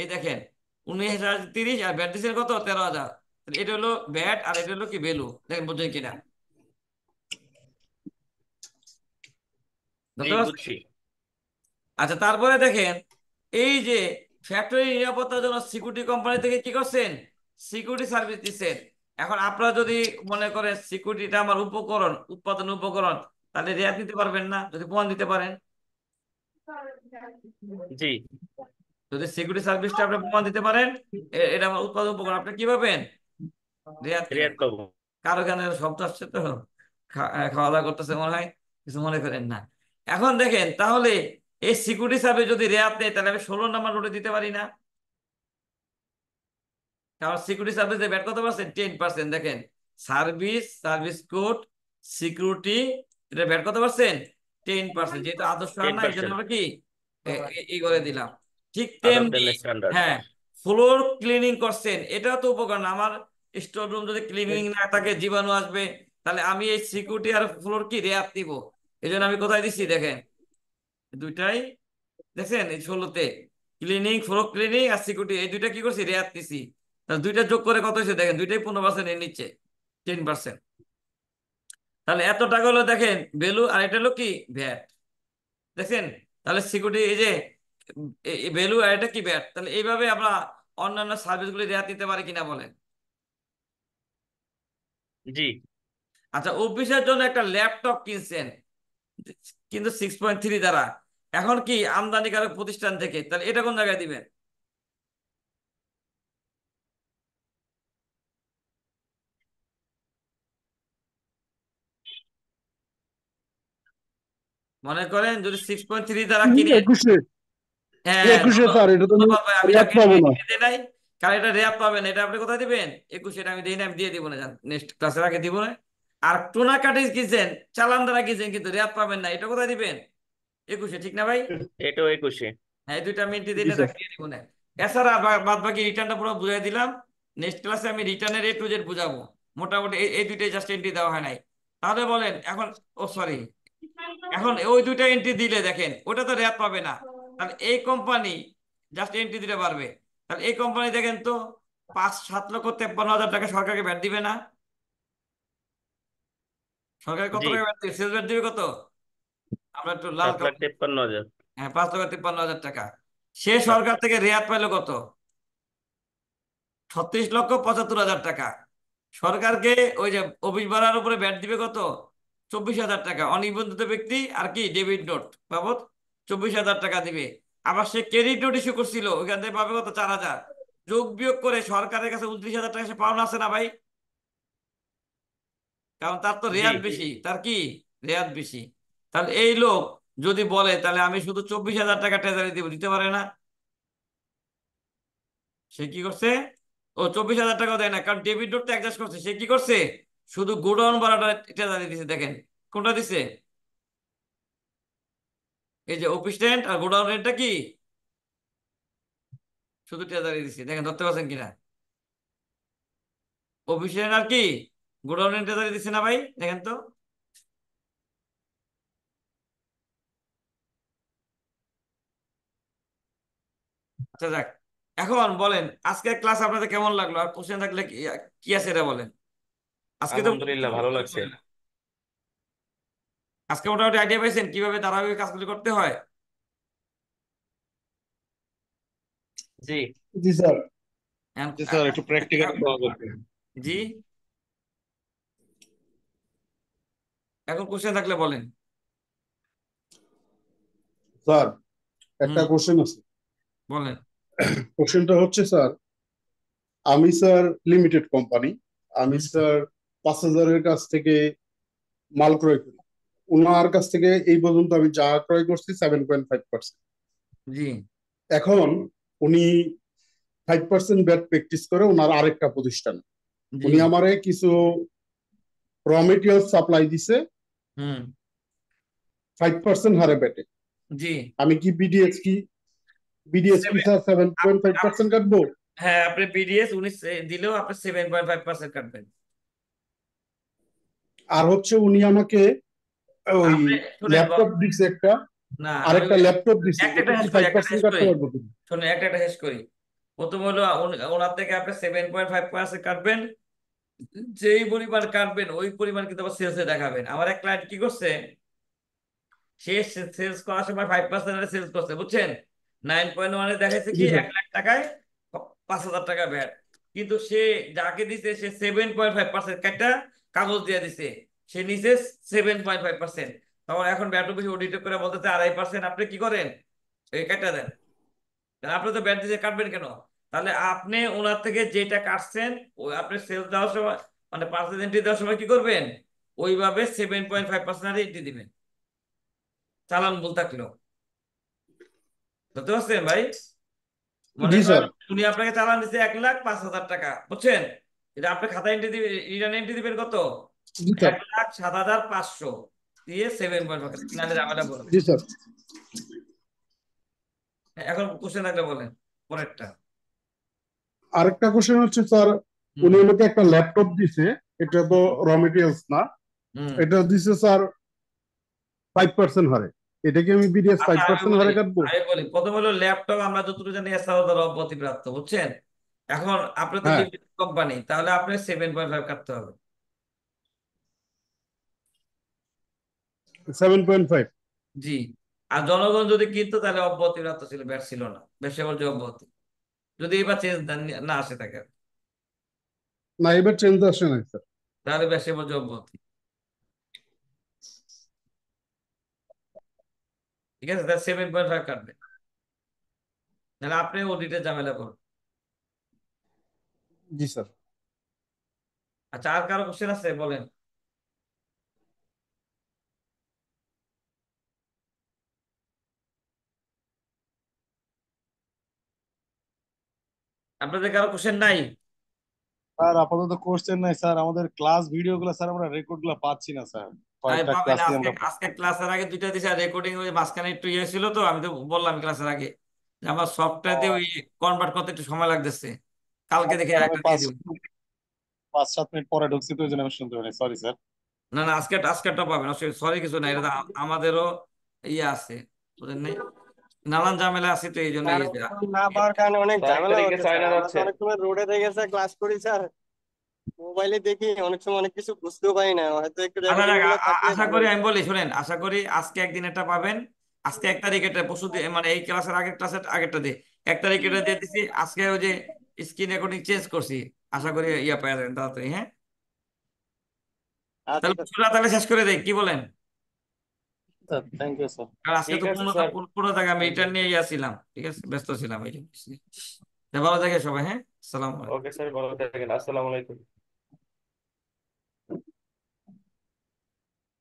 এই দেখেন উনিশ হাজার তিরিশ আর কত তেরো হাজার এটা হলো ব্যাট আর এটা হলো কি দেখেন কিনা আচ্ছা তারপরে দেখেন এই যে ফ্যাক্টরি নিরাপত্তার জন্য সিকিউরিটি কোম্পানি থেকে কি করছেন সিকিউরিটি সার্ভিস দিচ্ছেন এখন আপনারা যদি মনে করেন সিকিউরিটিটা আমার উপকরণ উৎপাদন উপকরণ তাহলে রেয়াত নিতে পারবেন না যদি প্রমাণ দিতে পারেন জি যদি সিকিউরিটি সার্ভিসটা আপনি প্রমাণ দিতে পারেন এটা আমার উৎপাদন উপকরণ আপনি কি পাবেন কারো এখানে শব্দ আসছে তো খাওয়া দাওয়া করতেছে মনে হয় কিছু মনে করেন না এখন দেখেন তাহলে এই সিকিউরিটি সার্ভিস যদি রেয়াত নেই তাহলে আমি ষোলো নাম্বার রোডে দিতে পারি না কারণ সিকিউরিটি সার্ভিসে ব্যাট কত পারছেন টেন পার্সেন্ট দেখেন সার্ভিস সার্ভিস কোড সিকিউরিটি এটা ব্যর্থ কত পার্সেন্ট টেন পার্সেন্ট যেহেতু আদর্শ এই জন্য আমরা কি ই করে দিলাম ঠিক তেমনি হ্যাঁ ফ্লোর ক্লিনিং করছেন তো উপকরণ আমার যদি ক্লিনিং না থাকে জীবাণু আসবে তাহলে আমি এই সিকিউরিটি আর ফ্লোর কি রেয়ার দিব এই জন্য আমি কোথায় দিচ্ছি দেখেন দুইটাই দেখছেন এই ষোলোতে ক্লিনিং ফ্লোর ক্লিনিং আর সিকিউরিটি এই দুইটা কি করছি রেয়ার দিছি দুইটা যোগ করে কত হয়েছে দেখেন দুইটাই পনেরো পার্সেন্ট এর নিচ্ছে টেন পার্সেন্ট তাহলে এত টাকা হলো দেখেন বেলু আর এটা হলো কি ভ্যাট দেখেন তাহলে সিকিউরিটি এই যে ভ্যালু আর এটা কি ভ্যাট তাহলে এইভাবে আমরা অন্যান্য সার্ভিসগুলি রেয়াত নিতে পারি কিনা বলেন জি আচ্ছা অফিসের জন্য একটা ল্যাপটপ কিনছেন কিন্তু সিক্স পয়েন্ট থ্রি দ্বারা এখন কি আমদানিকারক প্রতিষ্ঠান থেকে তাহলে এটা কোন জায়গায় দিবেন মনে করেন যদি সিক্স পয়েন্ট থ্রি দ্বারা কিনে একুশে হ্যাঁ একুশে স্যার এটা তো আমি র্যাপ পাবো না নাই কারণ এটা র্যাপ পাবেন এটা আপনি কোথায় দিবেন একুশে এটা আমি না আমি দিয়ে দিব না নেক্সট আগে দিব না আর কাটিস চালান দ্বারা কিন্তু র্যাপ পাবেন না এটা কোথায় দিবেন একুশে ঠিক না ভাই এটাও একুশে হ্যাঁ দুইটা মিনিট দিলে দিয়ে দিব না এছাড়া বাদ বাকি রিটার্নটা পুরো বুঝাই দিলাম নেক্সট ক্লাসে আমি রিটার্নের এ টু জেড বুঝাবো মোটামুটি এই দুইটাই জাস্ট এন্ট্রি দেওয়া হয় নাই তাহলে বলেন এখন ও সরি এখন ওই দুইটা এন্ট্রি দিলে দেখেন ওটা তো রেয়াত পাবে না তাহলে এই কোম্পানি জাস্ট এন্ট্রি দিতে পারবে তাহলে এই কোম্পানি দেখেন তো পাঁচ সাত লক্ষ তেপ্পান্ন হাজার টাকা সরকারকে ব্যাট দিবে না সরকার কত টাকা দিবে কত আমরা একটু লাল তেপ্পান্ন হাজার হ্যাঁ পাঁচ লক্ষ তেপ্পান্ন হাজার টাকা সে সরকার থেকে রেয়াত পাইলো কত ছত্রিশ লক্ষ পঁচাত্তর হাজার টাকা সরকারকে ওই যে অফিস ভাড়ার উপরে ব্যাট দিবে কত চব্বিশ হাজার টাকা অনিবন্ধিত ব্যক্তি আর কি ডেবিট নোট বাবদ চব্বিশ হাজার টাকা দিবে আবার সে ক্রেডিট নোট ইস্যু করছিল ওইখান থেকে পাবে কত চার হাজার যোগ বিয়োগ করে সরকারের কাছে উনত্রিশ হাজার টাকা সে পাওনা আছে না ভাই কারণ তার তো রেয়াত বেশি তার কি রেয়াত বেশি তাহলে এই লোক যদি বলে তাহলে আমি শুধু চব্বিশ হাজার টাকা ট্রেজারি দিব দিতে পারে না সে কি করছে ও চব্বিশ হাজার টাকা দেয় না কারণ ডেবিট নোট তো অ্যাডজাস্ট করছে সে কি করছে শুধু গোডাউন বাড়াটা এটা জানিয়ে দিছে দেখেন কোনটা দিছে এই যে অফিস রেন্ট আর গোডাউন রেন্টটা কি শুধু এটা জানিয়ে দিছে দেখেন ধরতে পারছেন কিনা অফিস রেন্ট আর কি গোডাউন রেন্টটা জানিয়ে দিছে না ভাই দেখেন তো আচ্ছা যাক এখন বলেন আজকের ক্লাস আপনাদের কেমন লাগলো আর কোশ্চেন থাকলে কি আছে এটা বলেন আজকে তো আলহামদুলিল্লাহ ভালো লাগছে আজকে মোটামুটি আইডিয়া পেয়েছেন কিভাবে তারাবির কাজগুলি করতে হয় জি জি স্যার হ্যাঁ, জি স্যার একটু প্র্যাকটিক্যাল করা জি এখন কোশ্চেন থাকলে বলেন স্যার একটা কোশ্চেন আছে বলেন কোশ্চেনটা হচ্ছে স্যার আমি স্যার লিমিটেড কোম্পানি আমি স্যার পাঁচ হাজারের কাছ থেকে মাল ক্রয় করি ওনার কাছ থেকে এই পর্যন্ত আমি যা ক্রয় করছি সেভেন পয়েন্ট ফাইভ পার্সেন্ট জি এখন উনি ফাইভ পার্সেন্ট ব্যাট প্র্যাকটিস করে ওনার আরেকটা প্রতিষ্ঠান উনি আমারে কিছু র মেটেরিয়াল সাপ্লাই দিছে ফাইভ পার্সেন্ট হারে ব্যাটে জি আমি কি বিডিএস কি বিডিএস কি sir seven point five percent কাটবো হ্যাঁ আপনি বিডিএস উনি দিলেও আপনি সেভেন পয়েন্ট ফাইভ পার্সেন্ট কাটবেন আর হচ্ছে উনি আমাকে ওই ল্যাপটপ দিছে একটা আর একটা ল্যাপটপ দিছে শুনুন একটা একটা শেষ করি প্রথম হলো ওনার থেকে আপনি সেভেন পয়েন্ট ফাইভ পার্সেন্ট কাটবেন যেই পরিমাণ কাটবেন ওই পরিমাণ কিন্তু আবার সেলসে দেখাবেন আমার এক ক্লায়েন্ট কি করছে সে সেলস করার সময় ফাইভ পার্সেন্ট সেলস করছে বুঝছেন নাইন পয়েন্ট ওয়ানে দেখাচ্ছে কি এক লাখ টাকায় পাঁচ হাজার টাকা ব্যাট কিন্তু সে যাকে দিচ্ছে সে সেভেন পয়েন্ট ফাইভ পার্সেন্ট একটা কাগজ দিয়ে দিছে সে নিচে সেভেন পয়েন্ট ফাইভ পার্সেন্ট তখন এখন ব্যাট বেশি অডিট করে বলতেছে আড়াই পার্সেন্ট আপনি কি করেন এই কেটে দেন আপনি তো ব্যাট দিয়ে কাটবেন কেন তাহলে আপনি ওনার থেকে যেটা কাটছেন আপনি সেল দেওয়ার সময় মানে পার্সেন্ট এন্ট্রি দেওয়ার সময় কি করবেন ওইভাবে seven point five percent entry দিবেন চালান ভুল থাকলো বুঝতে পারছেন ভাই উনি আপনাকে চালান দিচ্ছে এক লাখ পাঁচ হাজার টাকা বুঝছেন এটা আপনি খাতা এন্ট্রি দিবেন রিটার্ন এন্ট্রি দিবেন কত সাত হাজার হ্যাঁ, একটা কোশ্চেন হচ্ছে স্যার একটা ল্যাপটপ দিছে এটা তো এটা দিছে স্যার ফাইভ পার্সেন্ট আমি বিডিএস ফাইভ পার্সেন্ট ল্যাপটপ আমরা যতটুকু জানি এসাউদার বুঝছেন এখন আপনার তো কোম্পানি হ্যাঁ। তাহলে আপনার সেভেন পয়েন্ট ফাইভ কাটতে হবে সেভেন পয়েন্ট ফাইভ জি আর জনগণ যদি কিনতো তাহলে অব্যাহতি প্রাপ্ত ছিল ব্যাট ছিল না ব্যবসা বাণিজ্য অব্যাহতি যদি এবার চেঞ্জ না আসে থাকে না এবার চেঞ্জ আসে না স্যার তাহলে ব্যবসা বাণিজ্য অব্যাহতি ঠিক আছে তাহলে সেভেন পয়েন্ট ফাইভ কাটবে তাহলে আপনি অডিটে ঝামেলা করুন জি স্যার আচ্ছা আর কারো কোশ্চেন আছে বলেন আপনাদের কারো কোশ্চেন নাই স্যার আপাতত কোশ্চেন নাই স্যার আমাদের ক্লাস ভিডিও গুলো স্যার আমরা রেকর্ড গুলো পাচ্ছি না স্যার আজকে ক্লাসের আগে দুইটা দিছে রেকর্ডিং ওই মাঝখানে একটু ইয়ে ছিল তো আমি তো বললাম ক্লাসের আগে আমার সফটওয়্যার দিয়ে ওই কনভার্ট করতে একটু সময় লাগতেছে কালকে দেখে আর একটা দিয়ে দিব পাঁচ সাত মিনিট পরে ঢুকছি তো আমি শুনতে পারি সরি স্যার না না আজকে আজকেরটা পাবেন আসলে সরি কিছু না এটা আমাদেরও ইয়ে আছে বুঝেন নাই নানান ঝামেলা আছে তো এই জন্য ইয়ে না কারণে অনেক হচ্ছে অনেক সময় রোডে থেকে গেছে ক্লাস করি স্যার মোবাইলে দেখি অনেক সময় অনেক কিছু বুঝতেও পারি না হয়তো একটু আচ্ছা, আশা করি আমি বলি শুনেন আশা করি আজকে একদিন এটা পাবেন আজকে এক তারিখ এটা মানে এই ক্লাসের আগের ক্লাসের আগেরটা দিয়ে এক তারিখ এটা দিয়ে দিছি আজকে ওই যে স্ক্রিন এখন চেঞ্জ করছি আশা করি ইয়া পাওয়া যাবেন তাড়াতাড়ি হ্যাঁ আচ্ছা, তাহলে শেষ করে দেয় কি বলেন আজকে তো কোনো কোনো জায়গায় আমি এটা নিয়ে আসছিলাম ঠিক আছে ব্যস্ত ছিলাম ভালো থাকে সবাই হ্যাঁ সালাম ওকে ভালো